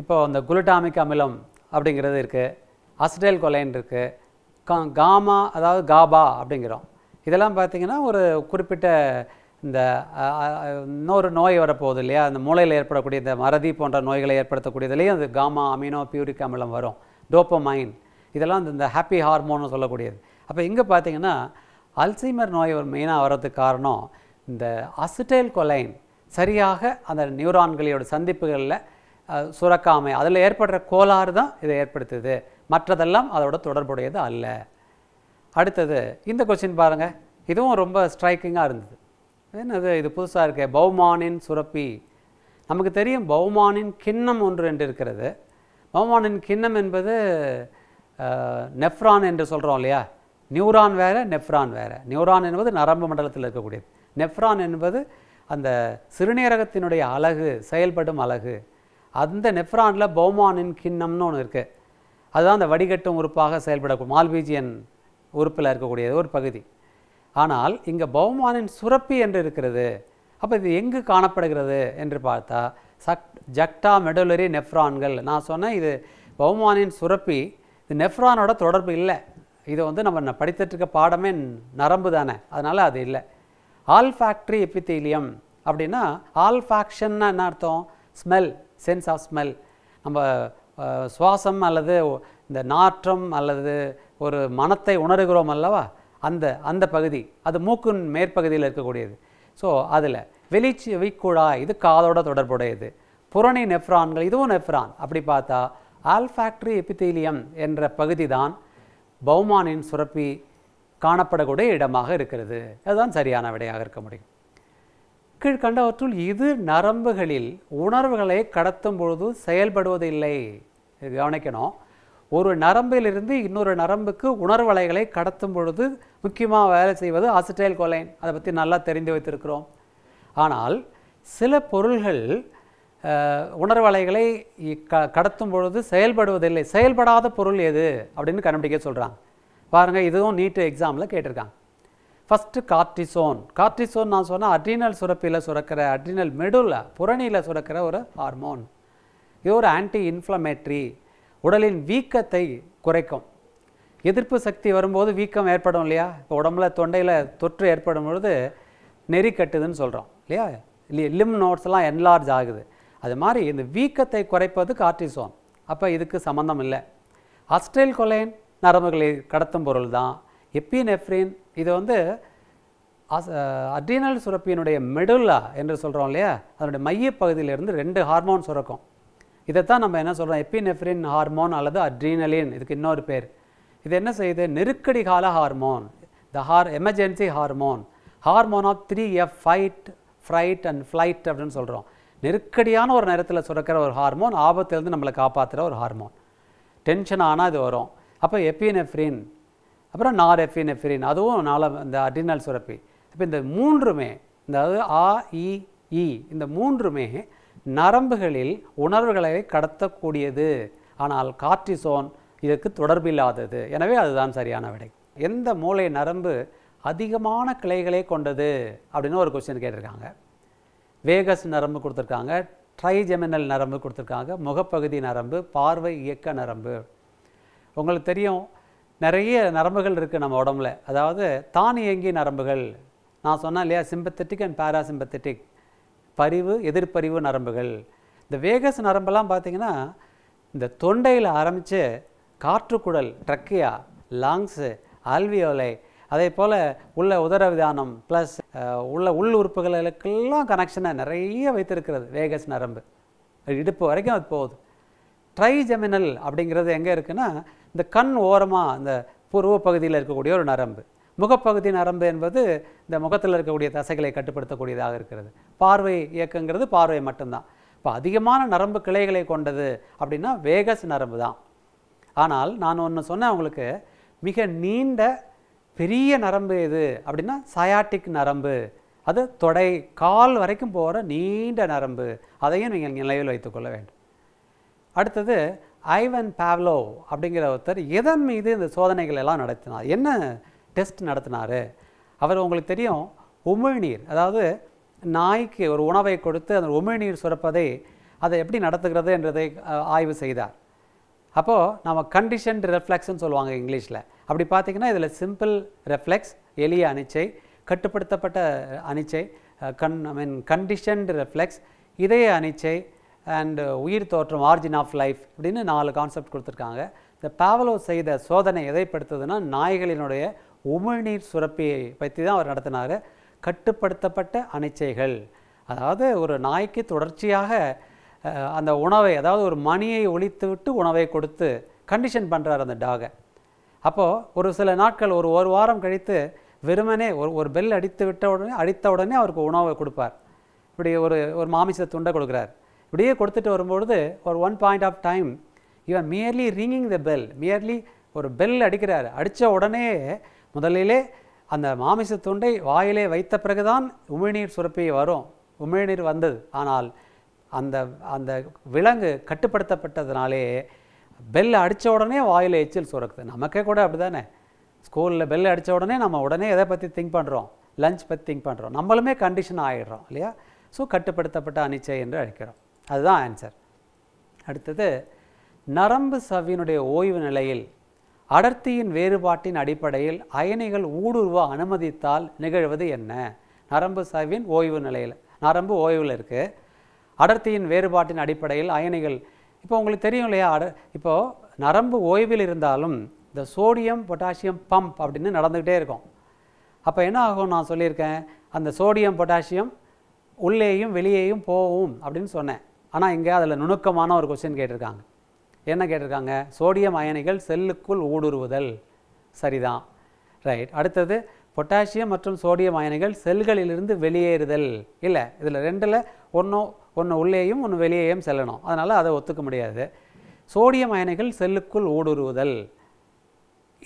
இப்போ அந்த குளுட்டாமிக் அமிலம் அப்படிங்கிறது இருக்குது அசிடைல் கொலைன் இருக்குது கா காமா அதாவது காபா அப்படிங்கிறோம் இதெல்லாம் பார்த்திங்கன்னா ஒரு குறிப்பிட்ட இந்த இன்னொரு நோய் வரப்போகுது இல்லையா அந்த மூளையில் ஏற்படக்கூடிய இந்த மறதி போன்ற நோய்களை ஏற்படுத்தக்கூடியதுலேயும் அது காமா அமினோ பியூரிக் அமிலம் வரும் டோப்போமைன் இதெல்லாம் இந்த ஹாப்பி ஹார்மோன்னு சொல்லக்கூடியது அப்போ இங்கே பார்த்தீங்கன்னா அல்சைமர் நோய் ஒரு மெயினாக வர்றதுக்கு காரணம் இந்த அசிட்டைல் கொலைன் சரியாக அந்த நியூரான்களோட சந்திப்புகளில் சுரக்காமை அதில் ஏற்படுற கோளாறு தான் இதை ஏற்படுத்துது மற்றதெல்லாம் அதோட தொடர்புடையது அல்ல அடுத்தது இந்த கொஸ்டின் பாருங்கள் இதுவும் ரொம்ப ஸ்ட்ரைக்கிங்காக இருந்தது என்னது இது புதுசாக இருக்கு பௌமானின் சுரப்பி நமக்கு தெரியும் பௌமானின் கிண்ணம் ஒன்று என்று இருக்கிறது பௌமானின் கிண்ணம் என்பது நெஃப்ரான் என்று சொல்கிறோம் இல்லையா நியூரான் வேறு நெஃப்ரான் வேறு நியூரான் என்பது நரம்பு மண்டலத்தில் இருக்கக்கூடியது நெஃப்ரான் என்பது அந்த சிறுநீரகத்தினுடைய அழகு செயல்படும் அழகு அந்த நெஃப்ரானில் பௌமானின் கிண்ணம்னு ஒன்று இருக்குது அதுதான் அந்த வடிகட்டும் உறுப்பாக செயல்படக்கூடிய மால்பீஜியன் உறுப்பில் இருக்கக்கூடியது ஒரு பகுதி ஆனால் இங்கே பௌமானின் சுரப்பி என்று இருக்கிறது அப்போ இது எங்கு காணப்படுகிறது என்று பார்த்தா சக் ஜக்டா மெடலரி நெஃப்ரான்கள் நான் சொன்னேன் இது பௌமானின் சுரப்பி இது நெஃப்ரானோட தொடர்பு இல்லை இதை வந்து நம்ம படித்துட்டு இருக்க பாடமே நரம்பு தானே அதனால் அது இல்லை ஆல்ஃபேக்ட்ரி எபித்தீலியம் அப்படின்னா ஆல்ஃபாக்ஷன்னா என்ன அர்த்தம் ஸ்மெல் சென்ஸ் ஆஃப் ஸ்மெல் நம்ம சுவாசம் அல்லது இந்த நாற்றம் அல்லது ஒரு மனத்தை உணர்கிறோம் அல்லவா அந்த அந்த பகுதி அது மூக்கின் மேற்பகுதியில் இருக்கக்கூடியது ஸோ அதில் வெளிச்சி விக்குழா இது காதோட தொடர்புடையது புறணி நெஃப்ரான்கள் இதுவும் நெஃப்ரான் அப்படி பார்த்தா ஆல்ஃபேக்டரி எபித்தீலியம் என்ற பகுதி தான் பௌமானின் சுரப்பி காணப்படக்கூடிய இடமாக இருக்கிறது அதுதான் சரியான விடையாக இருக்க முடியும் கீழ்கண்டவற்றுள் இது நரம்புகளில் உணர்வுகளை கடத்தும் பொழுது செயல்படுவதில்லை கவனிக்கணும் ஒரு நரம்பிலிருந்து இன்னொரு நரம்புக்கு உணர்வலைகளை கடத்தும் பொழுது முக்கியமாக வேலை செய்வது அசிட்டைல் கொலைன் அதை பற்றி நல்லா தெரிந்து வைத்திருக்கிறோம் ஆனால் சில பொருள்கள் உணர்வலைகளை க கடத்தும் பொழுது செயல்படுவதில்லை செயல்படாத பொருள் எது அப்படின்னு கண்டுபிடிக்க சொல்கிறாங்க பாருங்கள் இதுவும் நீட்டு எக்ஸாமில் கேட்டிருக்காங்க ஃபஸ்ட்டு கார்டிசோன் கார்டிசோன் நான் சொன்னால் அட்ரினல் சுரப்பியில் சுரக்கிற அட்ரினல் மெடுவில் புறணியில் சுரக்கிற ஒரு ஹார்மோன் இது ஒரு ஆன்டி இன்ஃப்ளமேட்ரி உடலின் வீக்கத்தை குறைக்கும் எதிர்ப்பு சக்தி வரும்போது வீக்கம் ஏற்படும் இல்லையா இப்போ உடம்புல தொண்டையில் தொற்று ஏற்படும் பொழுது நெறி கட்டுதுன்னு சொல்கிறோம் இல்லையா லிம் நோட்ஸ்லாம் என்லார்ஜ் ஆகுது அது மாதிரி இந்த வீக்கத்தை குறைப்பது கார்டிசோன் அப்போ இதுக்கு சம்மந்தம் இல்லை அஸ்டைல் கொலைன் நரம்புகளை கடத்தும் பொருள் தான் எப்பினெஃப்ரின் இது வந்து அட்ரினல் சுரப்பியினுடைய மெடுலா என்று சொல்கிறோம் இல்லையா அதனுடைய மையப்பகுதியிலிருந்து ரெண்டு ஹார்மோன் சுரக்கும் இதைத்தான் நம்ம என்ன சொல்கிறோம் எப்பினெஃப்ரின் ஹார்மோன் அல்லது அட்ரினலின் இதுக்கு இன்னொரு பேர் இது என்ன செய்யுது நெருக்கடி கால ஹார்மோன் த ஹார் emergency hormone hormone of three F fight fright and flight அப்படின்னு சொல்கிறோம் நெருக்கடியான ஒரு நேரத்தில் சுரக்கிற ஒரு ஹார்மோன் ஆபத்துலேருந்து நம்மளை காப்பாற்றுற ஒரு ஹார்மோன் டென்ஷன் ஆனால் இது வரும் அப்போ எப்பினெஃப்ரின் அப்புறம் நார் எஃபினெஃப்ரின் அதுவும் நால இந்த அட்ரினால் சுரப்பி இப்போ இந்த மூன்றுமே இந்த ஆ இ இந்த மூன்றுமே நரம்புகளில் உணர்வுகளை கடத்தக்கூடியது ஆனால் கார்டிசோன் இதற்கு தொடர்பில்லாதது எனவே அதுதான் சரியான விடை எந்த மூளை நரம்பு அதிகமான கிளைகளே கொண்டது அப்படின்னு ஒரு கொஸ்டின் கேட்டிருக்காங்க வேகஸ் நரம்பு கொடுத்துருக்காங்க ட்ரைஜெமினல் நரம்பு கொடுத்துருக்காங்க முகப்பகுதி நரம்பு பார்வை இயக்க நரம்பு உங்களுக்கு தெரியும் நிறைய நரம்புகள் இருக்குது நம்ம உடம்புல அதாவது தானியங்கி நரம்புகள் நான் சொன்னேன் இல்லையா சிம்பத்தட்டிக் அண்ட் பேராசிம்பத்தட்டிக் பரிவு எதிர்பரிவு நரம்புகள் இந்த வேகஸ் நரம்பெல்லாம் பார்த்திங்கன்னா இந்த தொண்டையில் ஆரம்பித்து காற்றுக்குடல் ட்ரக்கியா லாங்ஸு ஆல்வியோலை அதே போல் உள்ள உதர விதானம் ப்ளஸ் உள்ள உள் உறுப்புகளுக்கெல்லாம் கனெக்ஷனை நிறைய வைத்திருக்கிறது வேகஸ் நரம்பு இடுப்பு வரைக்கும் அது போகுது ட்ரைஜெமினல் அப்படிங்கிறது எங்கே இருக்குன்னா இந்த கண் ஓரமாக இந்த பூர்வ பகுதியில் இருக்கக்கூடிய ஒரு நரம்பு முகப்பகுதி நரம்பு என்பது இந்த முகத்தில் இருக்கக்கூடிய தசைகளை கட்டுப்படுத்தக்கூடியதாக இருக்கிறது பார்வை இயக்கங்கிறது பார்வை மட்டும்தான் இப்போ அதிகமான நரம்பு கிளைகளை கொண்டது அப்படின்னா வேகஸ் நரம்பு தான் ஆனால் நான் ஒன்று சொன்னேன் உங்களுக்கு மிக நீண்ட பெரிய நரம்பு எது அப்படின்னா சயாட்டிக் நரம்பு அது தொடை கால் வரைக்கும் போகிற நீண்ட நரம்பு அதையும் நீங்கள் நிலையில் வைத்துக்கொள்ள வேண்டும் அடுத்தது ஐவன் பாவ்லோ அப்படிங்கிற ஒருத்தர் எதன் மீது இந்த சோதனைகள் எல்லாம் நடத்தினார் என்ன டெஸ்ட் நடத்தினார் அவர் உங்களுக்கு தெரியும் உமிழ்நீர் அதாவது நாய்க்கு ஒரு உணவை கொடுத்து அந்த உமிழ்நீர் சுரப்பதை அதை எப்படி நடத்துகிறது என்றதை ஆய்வு செய்தார் அப்போது நம்ம கண்டிஷன்டு ரிஃப்ளெக்ஷன் சொல்லுவாங்க இங்கிலீஷில் அப்படி பார்த்திங்கன்னா இதில் சிம்பிள் ரெஃப்ளெக்ஸ் எளிய அணிச்சை கட்டுப்படுத்தப்பட்ட அணிச்சை கண் ஐ மீன் கண்டிஷன்டு ரெஃப்ளெக்ஸ் இதய அணிச்சை அண்டு உயிர் தோற்றம் ஆர்ஜின் ஆஃப் லைஃப் அப்படின்னு நாலு கான்செப்ட் கொடுத்துருக்காங்க இந்த பாவலோ செய்த சோதனை எதைப்படுத்துதுன்னா நாய்களினுடைய உமிழ்நீர் சுரப்பியை பற்றி தான் அவர் நடத்தினார் கட்டுப்படுத்தப்பட்ட அணிச்சைகள் அதாவது ஒரு நாய்க்கு தொடர்ச்சியாக அந்த உணவை அதாவது ஒரு மணியை ஒழித்து விட்டு உணவை கொடுத்து கண்டிஷன் பண்ணுறார் அந்த டாகை அப்போது ஒரு சில நாட்கள் ஒரு ஒரு வாரம் கழித்து வெறுமனே ஒரு ஒரு பெல் அடித்து விட்ட உடனே அடித்த உடனே அவருக்கு உணவை கொடுப்பார் இப்படி ஒரு ஒரு மாமிச துண்டை கொடுக்குறார் இப்படியே கொடுத்துட்டு வரும்பொழுது ஒரு ஒன் பாயிண்ட் ஆஃப் டைம் இவன் merely ringing the bell merely ஒரு பெல் அடிக்கிறார் அடித்த உடனே முதலிலே அந்த மாமிச துண்டை வாயிலே வைத்த பிறகுதான் உமிழ்நீர் சுரப்பி வரும் உமிழ்நீர் வந்தது ஆனால் அந்த அந்த விலங்கு கட்டுப்படுத்தப்பட்டதுனாலே பெல் அடித்த உடனே வாயில் எச்சில் சுரக்குது நமக்கே கூட அப்படி தானே ஸ்கூலில் பெல் அடித்த உடனே நம்ம உடனே எதை பற்றி திங்க் பண்ணுறோம் லஞ்ச் பற்றி திங்க் பண்ணுறோம் நம்மளுமே கண்டிஷன் ஆகிடுறோம் இல்லையா ஸோ கட்டுப்படுத்தப்பட்ட அனிச்சை என்று அழைக்கிறோம் அதுதான் ஆன்சர் அடுத்தது நரம்பு சவியினுடைய ஓய்வு நிலையில் அடர்த்தியின் வேறுபாட்டின் அடிப்படையில் அயனிகள் ஊடுருவ அனுமதித்தால் நிகழ்வது என்ன நரம்பு சவியின் ஓய்வு நிலையில் நரம்பு ஓய்வில் இருக்குது அடர்த்தியின் வேறுபாட்டின் அடிப்படையில் அயனிகள் இப்போ உங்களுக்கு தெரியும் இல்லையா இப்போது நரம்பு ஓய்வில் இருந்தாலும் இந்த சோடியம் பொட்டாசியம் பம்ப் அப்படின்னு நடந்துக்கிட்டே இருக்கும் அப்போ என்ன ஆகும் நான் சொல்லியிருக்கேன் அந்த சோடியம் பொட்டாசியம் உள்ளேயும் வெளியேயும் போகும் அப்படின்னு சொன்னேன் ஆனால் இங்கே அதில் நுணுக்கமான ஒரு கொஸ்டின் கேட்டிருக்காங்க என்ன கேட்டிருக்காங்க சோடியம் அயனிகள் செல்லுக்குள் ஊடுருவுதல் சரிதான் ரைட் அடுத்தது பொட்டாசியம் மற்றும் சோடியம் அயனிகள் செல்களிலிருந்து வெளியேறுதல் இல்லை இதில் ரெண்டில் ஒன்றும் ஒன்று உள்ளேயும் ஒன்று வெளியேயும் செல்லணும் அதனால் அதை ஒத்துக்க முடியாது சோடியம் அயனிகள் செல்லுக்குள் ஊடுருவுதல்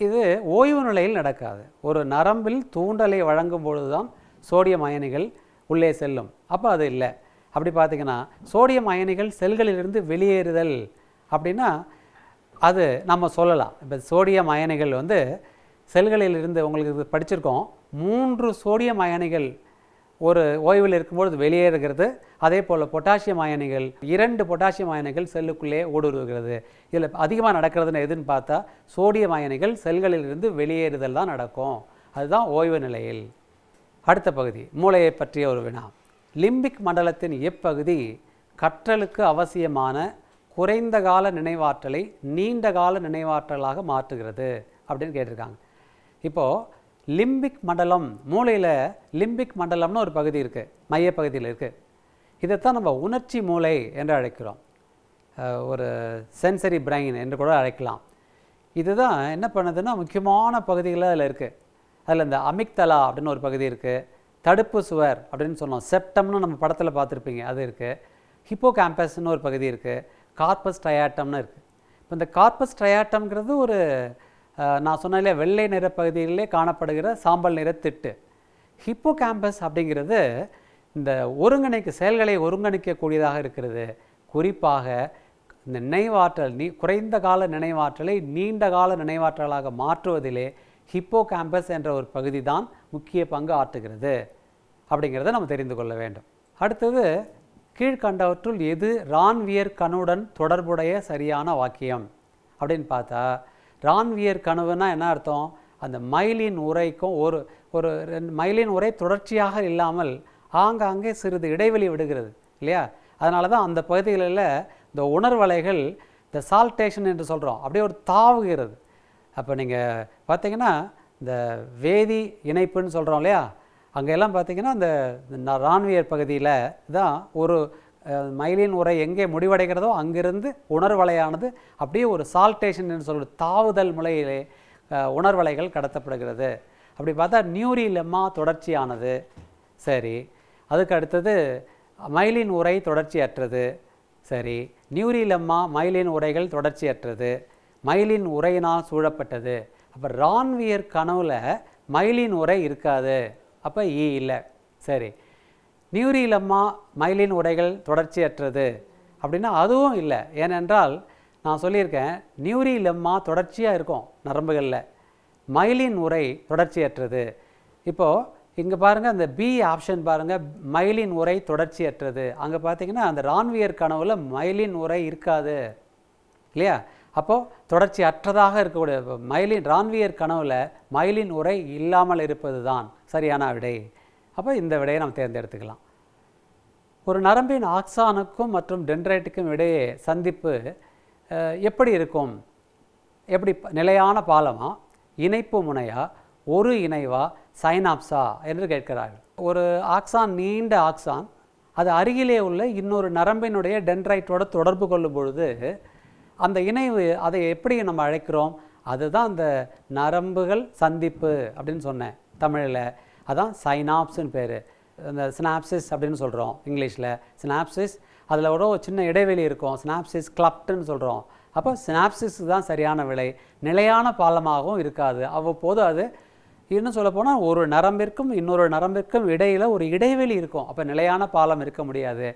இது ஓய்வு நிலையில் நடக்காது ஒரு நரம்பில் தூண்டலை வழங்கும் பொழுது தான் சோடியம் அயனிகள் உள்ளே செல்லும் அப்போ அது இல்லை அப்படி பார்த்திங்கன்னா சோடியம் அயனிகள் செல்களிலிருந்து வெளியேறுதல் அப்படின்னா அது நம்ம சொல்லலாம் இப்போ சோடியம் அயனிகள் வந்து செல்களிலிருந்து உங்களுக்கு படிச்சிருக்கோம் மூன்று சோடியம் அயனிகள் ஒரு ஓய்வில் இருக்கும்பொழுது வெளியேறுகிறது அதே போல் பொட்டாசியம் அயனிகள் இரண்டு பொட்டாசியம் அயனிகள் செல்லுக்குள்ளே ஊடுருவுகிறது இதில் அதிகமாக நடக்கிறதுன்னு எதுன்னு பார்த்தா சோடியம் அயனிகள் செல்களிலிருந்து வெளியேறுதல் தான் நடக்கும் அதுதான் ஓய்வு நிலையில் அடுத்த பகுதி மூளையை பற்றிய ஒரு வினா லிம்பிக் மண்டலத்தின் எப்பகுதி கற்றலுக்கு அவசியமான குறைந்த கால நினைவாற்றலை நீண்ட கால நினைவாற்றலாக மாற்றுகிறது அப்படின்னு கேட்டிருக்காங்க இப்போது லிம்பிக் மண்டலம் மூளையில் லிம்பிக் மண்டலம்னு ஒரு பகுதி இருக்குது மையப்பகுதியில் இருக்குது இதைத்தான் நம்ம உணர்ச்சி மூளை என்று அழைக்கிறோம் ஒரு சென்சரி பிரெயின் என்று கூட அழைக்கலாம் இதுதான் என்ன பண்ணுதுன்னா முக்கியமான பகுதிகளில் அதில் இருக்குது அதில் இந்த அமிக்தலா அப்படின்னு ஒரு பகுதி இருக்குது தடுப்பு சுவர் அப்படின்னு சொன்னோம் செப்டம்னு நம்ம படத்தில் பார்த்துருப்பீங்க அது இருக்குது ஹிப்போ கேம்பஸ்னு ஒரு பகுதி இருக்குது கார்பஸ் ட்ரையாட்டம்னு இருக்குது இப்போ இந்த கார்பஸ் ட்ரையாட்டம்ங்கிறது ஒரு நான் சொன்னாலே வெள்ளை நிற காணப்படுகிற சாம்பல் நிற திட்டு ஹிப்போ கேம்பஸ் அப்படிங்கிறது இந்த ஒருங்கிணைக்கு செயல்களை ஒருங்கிணைக்கக்கூடியதாக இருக்கிறது குறிப்பாக இந்த நினைவாற்றல் நீ குறைந்த கால நினைவாற்றலை நீண்ட கால நினைவாற்றலாக மாற்றுவதிலே ஹிப்போ கேம்பஸ் என்ற ஒரு பகுதி தான் முக்கிய பங்கு ஆற்றுகிறது அப்படிங்கிறத நம்ம தெரிந்து கொள்ள வேண்டும் அடுத்தது கீழ்கண்டவற்றுள் எது ரான்வியர் கணுடன் தொடர்புடைய சரியான வாக்கியம் அப்படின்னு பார்த்தா ராண்வியர் கனவுனா என்ன அர்த்தம் அந்த மயிலின் உரைக்கும் ஒரு ஒரு ரெண்டு மயிலின் உரை தொடர்ச்சியாக இல்லாமல் ஆங்காங்கே சிறிது இடைவெளி விடுகிறது இல்லையா அதனால தான் அந்த பகுதிகளில் இந்த உணர்வலைகள் இந்த சால்டேஷன் என்று சொல்கிறோம் அப்படியே ஒரு தாவுகிறது அப்போ நீங்கள் பார்த்தீங்கன்னா இந்த வேதி இணைப்புன்னு சொல்கிறோம் இல்லையா அங்கெல்லாம் பார்த்திங்கன்னா இந்த ராண்வியர் பகுதியில் தான் ஒரு மயிலின் உரை எங்கே முடிவடைகிறதோ அங்கிருந்து உணர்வலையானது அப்படியே ஒரு சால்டேஷன் என்று சொல்கிற தாவுதல் முலையிலே உணர்வலைகள் கடத்தப்படுகிறது அப்படி பார்த்தா நியூரி லெம்மா தொடர்ச்சியானது சரி அதுக்கு அடுத்தது மயிலின் உரை தொடர்ச்சியற்றது சரி நியூரி லெம்மா மயிலின் உரைகள் தொடர்ச்சியற்றது மயிலின் உரையினால் சூழப்பட்டது அப்போ ரான்வியர் கனவில் மயிலின் உரை இருக்காது அப்போ ஈ இல்லை சரி நியூரிலம்மா மயிலின் உடைகள் தொடர்ச்சியற்றது அப்படின்னா அதுவும் இல்லை ஏனென்றால் நான் சொல்லியிருக்கேன் நியூரிலம்மா தொடர்ச்சியாக இருக்கும் நரம்புகளில் மயிலின் உரை தொடர்ச்சியற்றது இப்போது இங்கே பாருங்கள் அந்த பி ஆப்ஷன் பாருங்கள் மயிலின் உரை தொடர்ச்சியற்றது அங்கே பார்த்தீங்கன்னா அந்த ரான்வியர் கனவில் மயிலின் உரை இருக்காது இல்லையா அப்போது தொடர்ச்சி அற்றதாக இருக்கக்கூடிய மயிலின் ரான்வியர் கனவில் மயிலின் உரை இல்லாமல் இருப்பது தான் சரியான விடை அப்போ இந்த விடையை நாம் தேர்ந்தெடுத்துக்கலாம் ஒரு நரம்பின் ஆக்சானுக்கும் மற்றும் டென்ட்ரைட்டுக்கும் இடையே சந்திப்பு எப்படி இருக்கும் எப்படி நிலையான பாலமாக இணைப்பு முனையா ஒரு இணைவா சைனாப்ஸா என்று கேட்கிறார்கள் ஒரு ஆக்சான் நீண்ட ஆக்சான் அது அருகிலே உள்ள இன்னொரு நரம்பினுடைய டென்ட்ரைட்டோட தொடர்பு கொள்ளும் பொழுது அந்த இணைவு அதை எப்படி நம்ம அழைக்கிறோம் அதுதான் அந்த நரம்புகள் சந்திப்பு அப்படின்னு சொன்னேன் தமிழில் அதான் சைனாப்ஸுன்னு பேர் இந்த ஸ்னாப்சிஸ் அப்படின்னு சொல்கிறோம் இங்கிலீஷில் ஸ்னாப்சிஸ் அதில் ஒரு சின்ன இடைவெளி இருக்கும் ஸ்னாப்சிஸ் கிளப்டுன்னு சொல்கிறோம் அப்போ ஸ்னாப்சிஸ் தான் சரியான விலை நிலையான பாலமாகவும் இருக்காது அவ்வப்போது அது இன்னும் சொல்லப்போனால் ஒரு நரம்பிற்கும் இன்னொரு நரம்பிற்கும் இடையில் ஒரு இடைவெளி இருக்கும் அப்போ நிலையான பாலம் இருக்க முடியாது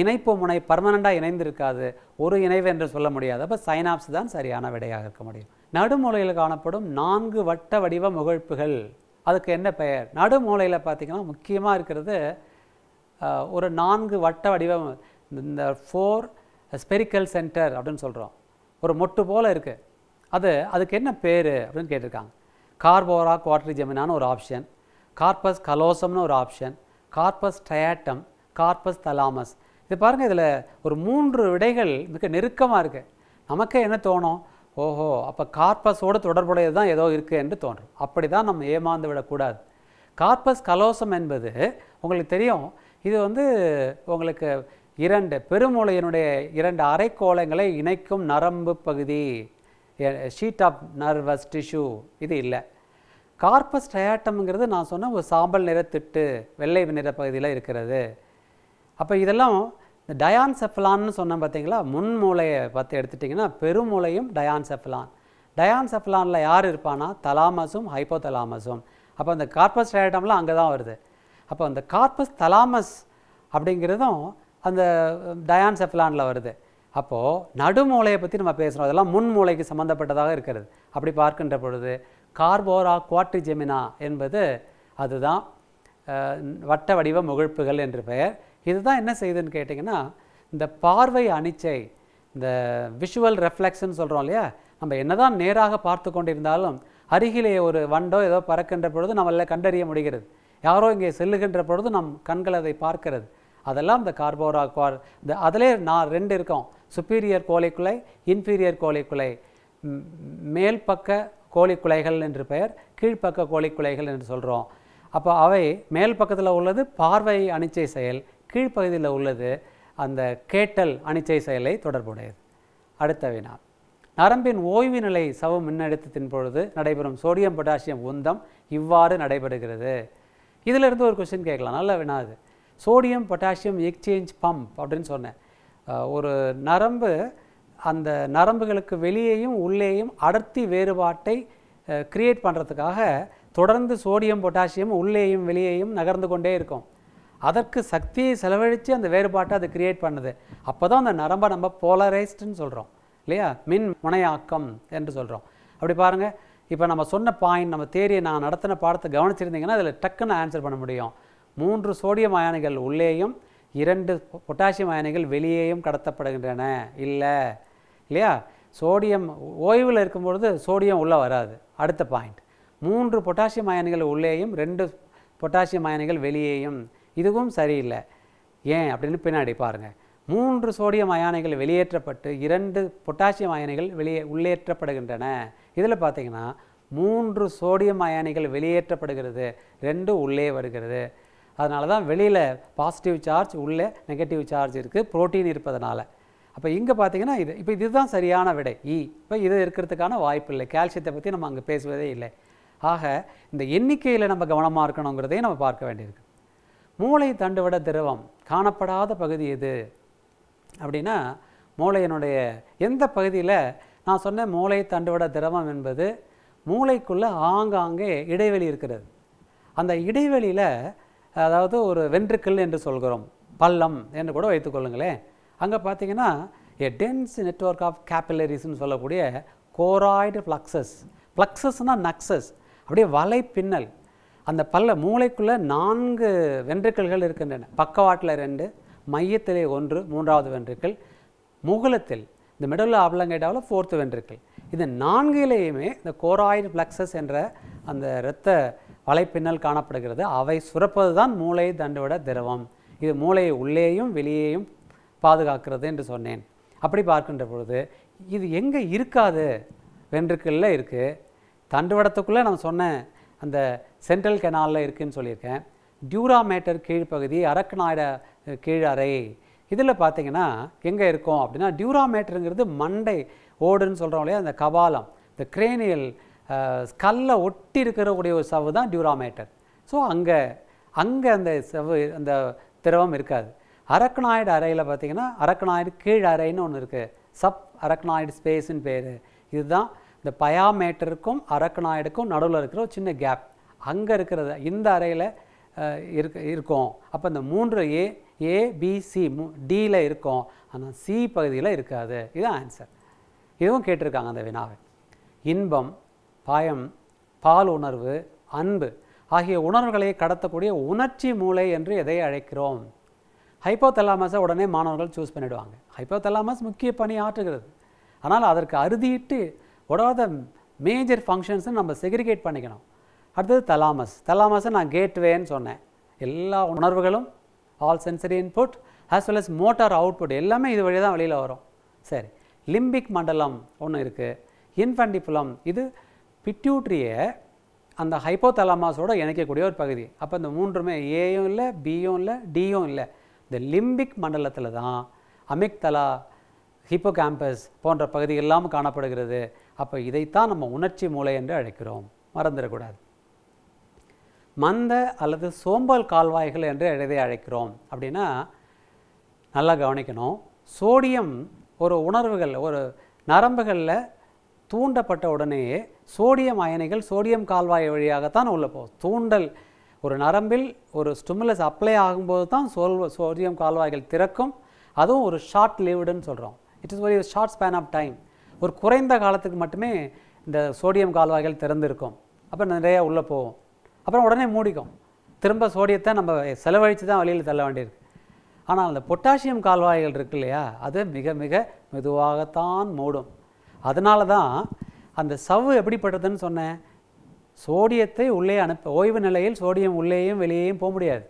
இணைப்பு முனை பர்மனெண்ட்டாக இணைந்திருக்காது ஒரு இணைவு என்று சொல்ல முடியாது அப்போ சைனாப்ஸ் தான் சரியான விடையாக இருக்க முடியும் நடுமுலையில் காணப்படும் நான்கு வட்ட வடிவ முகழ்ப்புகள் அதுக்கு என்ன பெயர் நடு மூலையில் பார்த்திங்கன்னா முக்கியமாக இருக்கிறது ஒரு நான்கு வட்ட வடிவம் இந்த ஃபோர் ஸ்பெரிக்கல் சென்டர் அப்படின்னு சொல்கிறோம் ஒரு மொட்டு போல் இருக்குது அது அதுக்கு என்ன பேர் அப்படின்னு கேட்டிருக்காங்க கார்போரா குவாட்ரி ஜெமினான்னு ஒரு ஆப்ஷன் கார்பஸ் கலோசம்னு ஒரு ஆப்ஷன் கார்பஸ் டயாட்டம் கார்பஸ் தலாமஸ் இது பாருங்கள் இதில் ஒரு மூன்று விடைகள் மிக நெருக்கமாக இருக்குது நமக்கே என்ன தோணும் ஓஹோ அப்போ கார்பஸோடு தொடர்புடையது தான் ஏதோ இருக்குது என்று தோன்றும் அப்படி தான் நம்ம ஏமாந்து விடக்கூடாது கார்பஸ் கலோசம் என்பது உங்களுக்கு தெரியும் இது வந்து உங்களுக்கு இரண்டு பெருமூளையினுடைய இரண்டு அரைக்கோளங்களை இணைக்கும் நரம்பு பகுதி ஷீட் ஆஃப் நர்வஸ் டிஷ்யூ இது இல்லை கார்பஸ் டயாட்டம்ங்கிறது நான் சொன்ன ஒரு சாம்பல் நிற திட்டு வெள்ளை நிற பகுதியில் இருக்கிறது அப்போ இதெல்லாம் இந்த டயான்செஃபலான்னு சொன்ன பார்த்தீங்களா முன் மூளையை பார்த்து எடுத்துட்டிங்கன்னா பெருமூளையும் டயான்செஃபலான் டயான்செஃபலானில் யார் இருப்பானா தலாமஸும் ஹைப்போதலாமஸும் அப்போ அந்த கார்பஸ் டயட்டம்லாம் அங்கே தான் வருது அப்போ அந்த கார்பஸ் தலாமஸ் அப்படிங்கிறதும் அந்த டயான்செஃபலானில் வருது அப்போது நடுமூளையை பற்றி நம்ம பேசுகிறோம் அதெல்லாம் முன் மூளைக்கு சம்மந்தப்பட்டதாக இருக்கிறது அப்படி பார்க்கின்ற பொழுது கார்போரா குவாட்ரிஜெமினா என்பது அதுதான் வட்ட வடிவ முகழ்ப்புகள் என்று பெயர் இதுதான் என்ன செய்யுதுன்னு கேட்டிங்கன்னா இந்த பார்வை அணிச்சை இந்த விஷுவல் ரெஃப்ளெக்ஷன் சொல்கிறோம் இல்லையா நம்ம என்னதான் நேராக பார்த்து கொண்டிருந்தாலும் அருகிலே ஒரு வண்டோ ஏதோ பறக்கின்ற பொழுது நம்மளால் கண்டறிய முடிகிறது யாரோ இங்கே செல்லுகின்ற பொழுது நம் கண்கள் அதை பார்க்கிறது அதெல்லாம் இந்த கார்போரா குவார் இந்த அதிலே நான் ரெண்டு இருக்கோம் சுப்பீரியர் கோழிக்குலை இன்ஃபீரியர் கோழிக்குலை மேல் பக்க கோழிக்குலைகள் என்று பெயர் கீழ்ப்பக்க கோழிக்குலைகள் என்று சொல்கிறோம் அப்போ அவை மேல் பக்கத்தில் உள்ளது பார்வை அணிச்சை செயல் கீழ்ப்பகுதியில் உள்ளது அந்த கேட்டல் அணிச்சை செயலை தொடர்புடையது அடுத்த வினா நரம்பின் ஓய்வு நிலை சவ மின்னழுத்தத்தின் பொழுது நடைபெறும் சோடியம் பொட்டாசியம் உந்தம் இவ்வாறு நடைபெறுகிறது இதிலிருந்து ஒரு கொஸ்டின் கேட்கலாம் நல்ல வினா அது சோடியம் பொட்டாசியம் எக்ஸ்சேஞ்ச் பம்ப் அப்படின்னு சொன்னேன் ஒரு நரம்பு அந்த நரம்புகளுக்கு வெளியேயும் உள்ளேயும் அடர்த்தி வேறுபாட்டை கிரியேட் பண்ணுறதுக்காக தொடர்ந்து சோடியம் பொட்டாசியம் உள்ளேயும் வெளியேயும் நகர்ந்து கொண்டே இருக்கும் அதற்கு சக்தியை செலவழித்து அந்த வேறுபாட்டை அது கிரியேட் பண்ணுது அப்போ தான் அந்த நரம்பை நம்ம போலரைஸ்டுன்னு சொல்கிறோம் இல்லையா மின் முனையாக்கம் என்று சொல்கிறோம் அப்படி பாருங்கள் இப்போ நம்ம சொன்ன பாயிண்ட் நம்ம தேரியை நான் நடத்தின பாடத்தை கவனிச்சிருந்தீங்கன்னா அதில் டக்குன்னு ஆன்சர் பண்ண முடியும் மூன்று சோடியம் அயனிகள் உள்ளேயும் இரண்டு பொட்டாசியம் அயனிகள் வெளியேயும் கடத்தப்படுகின்றன இல்லை இல்லையா சோடியம் ஓய்வில் இருக்கும்பொழுது சோடியம் உள்ளே வராது அடுத்த பாயிண்ட் மூன்று பொட்டாசியம் அயனிகள் உள்ளேயும் ரெண்டு பொட்டாசியம் அயனிகள் வெளியேயும் இதுவும் சரியில்லை ஏன் அப்படின்னு பின்னாடி பாருங்கள் மூன்று சோடியம் அயானிகள் வெளியேற்றப்பட்டு இரண்டு பொட்டாசியம் அயானிகள் வெளியே உள்ளேற்றப்படுகின்றன இதில் பார்த்திங்கன்னா மூன்று சோடியம் அயானிகள் வெளியேற்றப்படுகிறது ரெண்டு உள்ளே வருகிறது அதனால தான் வெளியில் பாசிட்டிவ் சார்ஜ் உள்ளே நெகட்டிவ் சார்ஜ் இருக்குது ப்ரோட்டீன் இருப்பதனால அப்போ இங்கே பார்த்தீங்கன்னா இது இப்போ இதுதான் சரியான விடை இ e. இப்போ இது இருக்கிறதுக்கான வாய்ப்பு இல்லை கால்சியத்தை பற்றி நம்ம அங்கே பேசுவதே இல்லை ஆக இந்த எண்ணிக்கையில் நம்ம கவனமாக இருக்கணுங்கிறதையும் நம்ம பார்க்க வேண்டியிருக்கு மூளை தண்டுவட திரவம் காணப்படாத பகுதி எது அப்படின்னா மூளையினுடைய எந்த பகுதியில் நான் சொன்ன மூளை தண்டுவட திரவம் என்பது மூளைக்குள்ளே ஆங்காங்கே இடைவெளி இருக்கிறது அந்த இடைவெளியில் அதாவது ஒரு வென்றுக்கல் என்று சொல்கிறோம் பள்ளம் என்று கூட வைத்துக்கொள்ளுங்களேன் அங்கே பார்த்தீங்கன்னா ஏ டென்ஸ் நெட்ஒர்க் ஆஃப் கேபிலரிஸ்ன்னு சொல்லக்கூடிய கோராய்டு ஃப்ளக்ஸஸ் ஃப்ளக்ஸஸ்னால் நக்ஸஸ் அப்படியே வலை பின்னல் அந்த பல்ல மூளைக்குள்ளே நான்கு வென்றுக்கல்கள் இருக்கின்றன பக்கவாட்டில் ரெண்டு மையத்திலே ஒன்று மூன்றாவது வென்றுக்கள் முகலத்தில் இந்த மிடல் ஆப்லங்கேட்டாவில் ஃபோர்த்து வென்றுக்கள் இந்த நான்கிலேயுமே இந்த கோராய்டு பிளக்சஸ் என்ற அந்த இரத்த வலைப்பின்னல் காணப்படுகிறது அவை சுரப்பது தான் மூளை தண்டுவிட திரவம் இது மூளையை உள்ளேயும் வெளியேயும் பாதுகாக்கிறது என்று சொன்னேன் அப்படி பார்க்கின்ற பொழுது இது எங்கே இருக்காது வென்றுக்கல்ல இருக்குது தண்டுவடத்துக்குள்ளே நான் சொன்ன அந்த சென்ட்ரல் கெனாலில் இருக்குதுன்னு சொல்லியிருக்கேன் டியூராமேட்டர் கீழ்ப்பகுதி கீழ் கீழறை இதில் பார்த்தீங்கன்னா எங்கே இருக்கும் அப்படின்னா டியூராமேட்டருங்கிறது மண்டை ஓடுன்னு சொல்கிறோம் இல்லையா அந்த கபாலம் இந்த கிரேனியல் கல்லை ஒட்டி இருக்கிறக்கூடிய ஒரு சவ்வு தான் டியூராமேட்டர் ஸோ அங்கே அங்கே அந்த சவு அந்த திரவம் இருக்காது அரக்கனாய்டு அறையில் பார்த்தீங்கன்னா அரக்கனாய்டு கீழ் அறைன்னு ஒன்று இருக்குது சப் அரக்கனாய்டு ஸ்பேஸுன்னு பேர் இதுதான் இந்த பயாமேட்டருக்கும் அரக்கனாய்டுக்கும் நடுவில் இருக்கிற ஒரு சின்ன கேப் அங்கே இருக்கிறத இந்த அறையில் இருக்க இருக்கும் அப்போ இந்த மூன்று ஏ ஏபிசி மூ டியில் இருக்கும் ஆனால் சி பகுதியில் இருக்காது இதுதான் ஆன்சர் இதுவும் கேட்டிருக்காங்க அந்த வினாவை இன்பம் பயம் பால் உணர்வு அன்பு ஆகிய உணர்வுகளை கடத்தக்கூடிய உணர்ச்சி மூளை என்று எதை அழைக்கிறோம் ஹைப்போதலாமஸை உடனே மாணவர்கள் சூஸ் பண்ணிவிடுவாங்க ஹைப்போதலாமஸ் முக்கிய பணி ஆற்றுகிறது ஆனால் அதற்கு அறுதியிட்டு உடனே மேஜர் ஃபங்க்ஷன்ஸை நம்ம செக்ரிகேட் பண்ணிக்கணும் அடுத்தது தலாமஸ் தலாமஸை நான் கேட்வேன்னு சொன்னேன் எல்லா உணர்வுகளும் all sensory input as well as motor output எல்லாமே இது வழியாக தான் வெளியில் வரும் சரி லிம்பிக் மண்டலம் ஒன்று இருக்குது இன்ஃபண்டிப்புலம் இது பிட்யூட்ரியை அந்த தலாமாஸோடு இணைக்கக்கூடிய ஒரு பகுதி அப்போ இந்த மூன்றுமே ஏயும் இல்லை பியும் இல்லை டியும் இல்லை இந்த லிம்பிக் மண்டலத்தில் தான் அமிக்தலா ஹிப்போ கேம்பஸ் போன்ற பகுதி எல்லாமும் காணப்படுகிறது அப்போ இதைத்தான் நம்ம உணர்ச்சி மூளை என்று அழைக்கிறோம் மறந்துடக்கூடாது மந்த அல்லது சோம்பல் கால்வாய்கள் என்று எழுதி அழைக்கிறோம் அப்படின்னா நல்லா கவனிக்கணும் சோடியம் ஒரு உணர்வுகள் ஒரு நரம்புகளில் தூண்டப்பட்ட உடனேயே சோடியம் அயனிகள் சோடியம் கால்வாய் வழியாகத்தான் உள்ளே போகும் தூண்டல் ஒரு நரம்பில் ஒரு ஸ்டிமுலஸ் அப்ளை ஆகும்போது தான் சோல் சோடியம் கால்வாய்கள் திறக்கும் அதுவும் ஒரு ஷார்ட் லிவ்டுன்னு சொல்கிறோம் இட் இஸ் ஒரு ஷார்ட் ஸ்பேன் ஆஃப் டைம் ஒரு குறைந்த காலத்துக்கு மட்டுமே இந்த சோடியம் கால்வாய்கள் திறந்திருக்கும் அப்போ நிறையா உள்ளே போகும் அப்புறம் உடனே மூடிக்கும் திரும்ப சோடியத்தை நம்ம செலவழித்து தான் வழியில் தள்ள வேண்டியிருக்கு ஆனால் அந்த பொட்டாசியம் கால்வாய்கள் இருக்கு இல்லையா அது மிக மிக மெதுவாகத்தான் மூடும் அதனால தான் அந்த சவ்வு எப்படிப்பட்டதுன்னு சொன்னேன் சோடியத்தை உள்ளே அனுப்ப ஓய்வு நிலையில் சோடியம் உள்ளேயும் வெளியேயும் போக முடியாது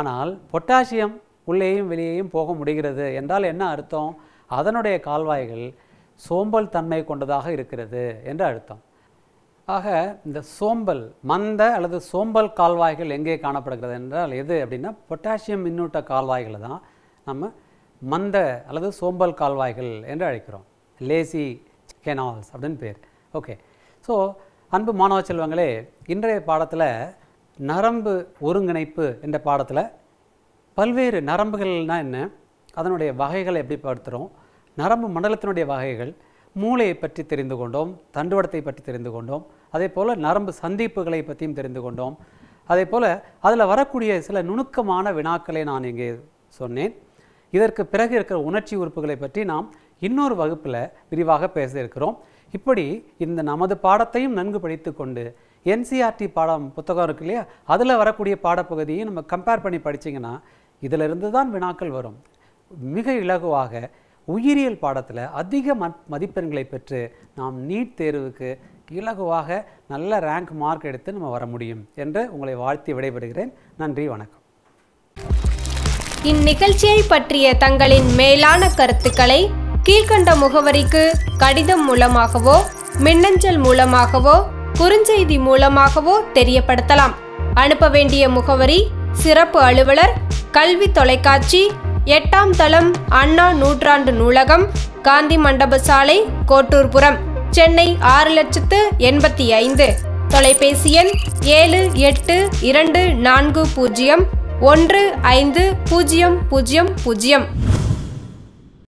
ஆனால் பொட்டாசியம் உள்ளேயும் வெளியேயும் போக முடிகிறது என்றால் என்ன அர்த்தம் அதனுடைய கால்வாய்கள் சோம்பல் தன்மை கொண்டதாக இருக்கிறது என்று அர்த்தம் ஆக இந்த சோம்பல் மந்த அல்லது சோம்பல் கால்வாய்கள் எங்கே காணப்படுகிறது என்றால் எது அப்படின்னா பொட்டாசியம் மின்னூட்ட கால்வாய்களை தான் நம்ம மந்த அல்லது சோம்பல் கால்வாய்கள் என்று அழைக்கிறோம் லேசி கெனால்ஸ் அப்படின்னு பேர் ஓகே ஸோ அன்பு மாணவ செல்வங்களே இன்றைய பாடத்தில் நரம்பு ஒருங்கிணைப்பு என்ற பாடத்தில் பல்வேறு நரம்புகள்னால் என்ன அதனுடைய வகைகளை எப்படி படுத்துகிறோம் நரம்பு மண்டலத்தினுடைய வகைகள் மூளையை பற்றி தெரிந்து கொண்டோம் தண்டுவடத்தை பற்றி தெரிந்து கொண்டோம் அதே போல் நரம்பு சந்திப்புகளை பற்றியும் தெரிந்து கொண்டோம் அதே போல் அதில் வரக்கூடிய சில நுணுக்கமான வினாக்களை நான் இங்கே சொன்னேன் இதற்கு பிறகு இருக்கிற உணர்ச்சி உறுப்புகளை பற்றி நாம் இன்னொரு வகுப்பில் விரிவாக பேச இருக்கிறோம் இப்படி இந்த நமது பாடத்தையும் நன்கு படித்து கொண்டு என்சிஆர்டி e பாடம் புத்தகம் இருக்கு இல்லையா அதில் வரக்கூடிய பாடப்பகுதியை நம்ம கம்பேர் பண்ணி படிச்சிங்கன்னா இதிலிருந்து தான் வினாக்கள் வரும் மிக இலகுவாக உயிரியல் பாடத்தில் அதிக மதிப்பெண்களை பெற்று நாம் நீட் தேர்வுக்கு இலகுவாக நல்ல ரேங்க் மார்க் எடுத்து நம்ம வர முடியும் என்று உங்களை வாழ்த்தி விடைபெறுகிறேன் நன்றி வணக்கம் இந்நிகழ்ச்சியை பற்றிய தங்களின் மேலான கருத்துக்களை கீழ்கண்ட முகவரிக்கு கடிதம் மூலமாகவோ மின்னஞ்சல் மூலமாகவோ குறுஞ்செய்தி மூலமாகவோ தெரியப்படுத்தலாம் அனுப்ப வேண்டிய முகவரி சிறப்பு அலுவலர் கல்வி தொலைக்காட்சி எட்டாம் தளம் அண்ணா நூற்றாண்டு நூலகம் காந்தி மண்டப சாலை கோட்டூர்புரம் சென்னை ஆறு லட்சத்து எண்பத்தி ஐந்து தொலைபேசி எண் ஏழு எட்டு இரண்டு நான்கு பூஜ்ஜியம் ஒன்று ஐந்து பூஜ்ஜியம் பூஜ்ஜியம் பூஜ்ஜியம்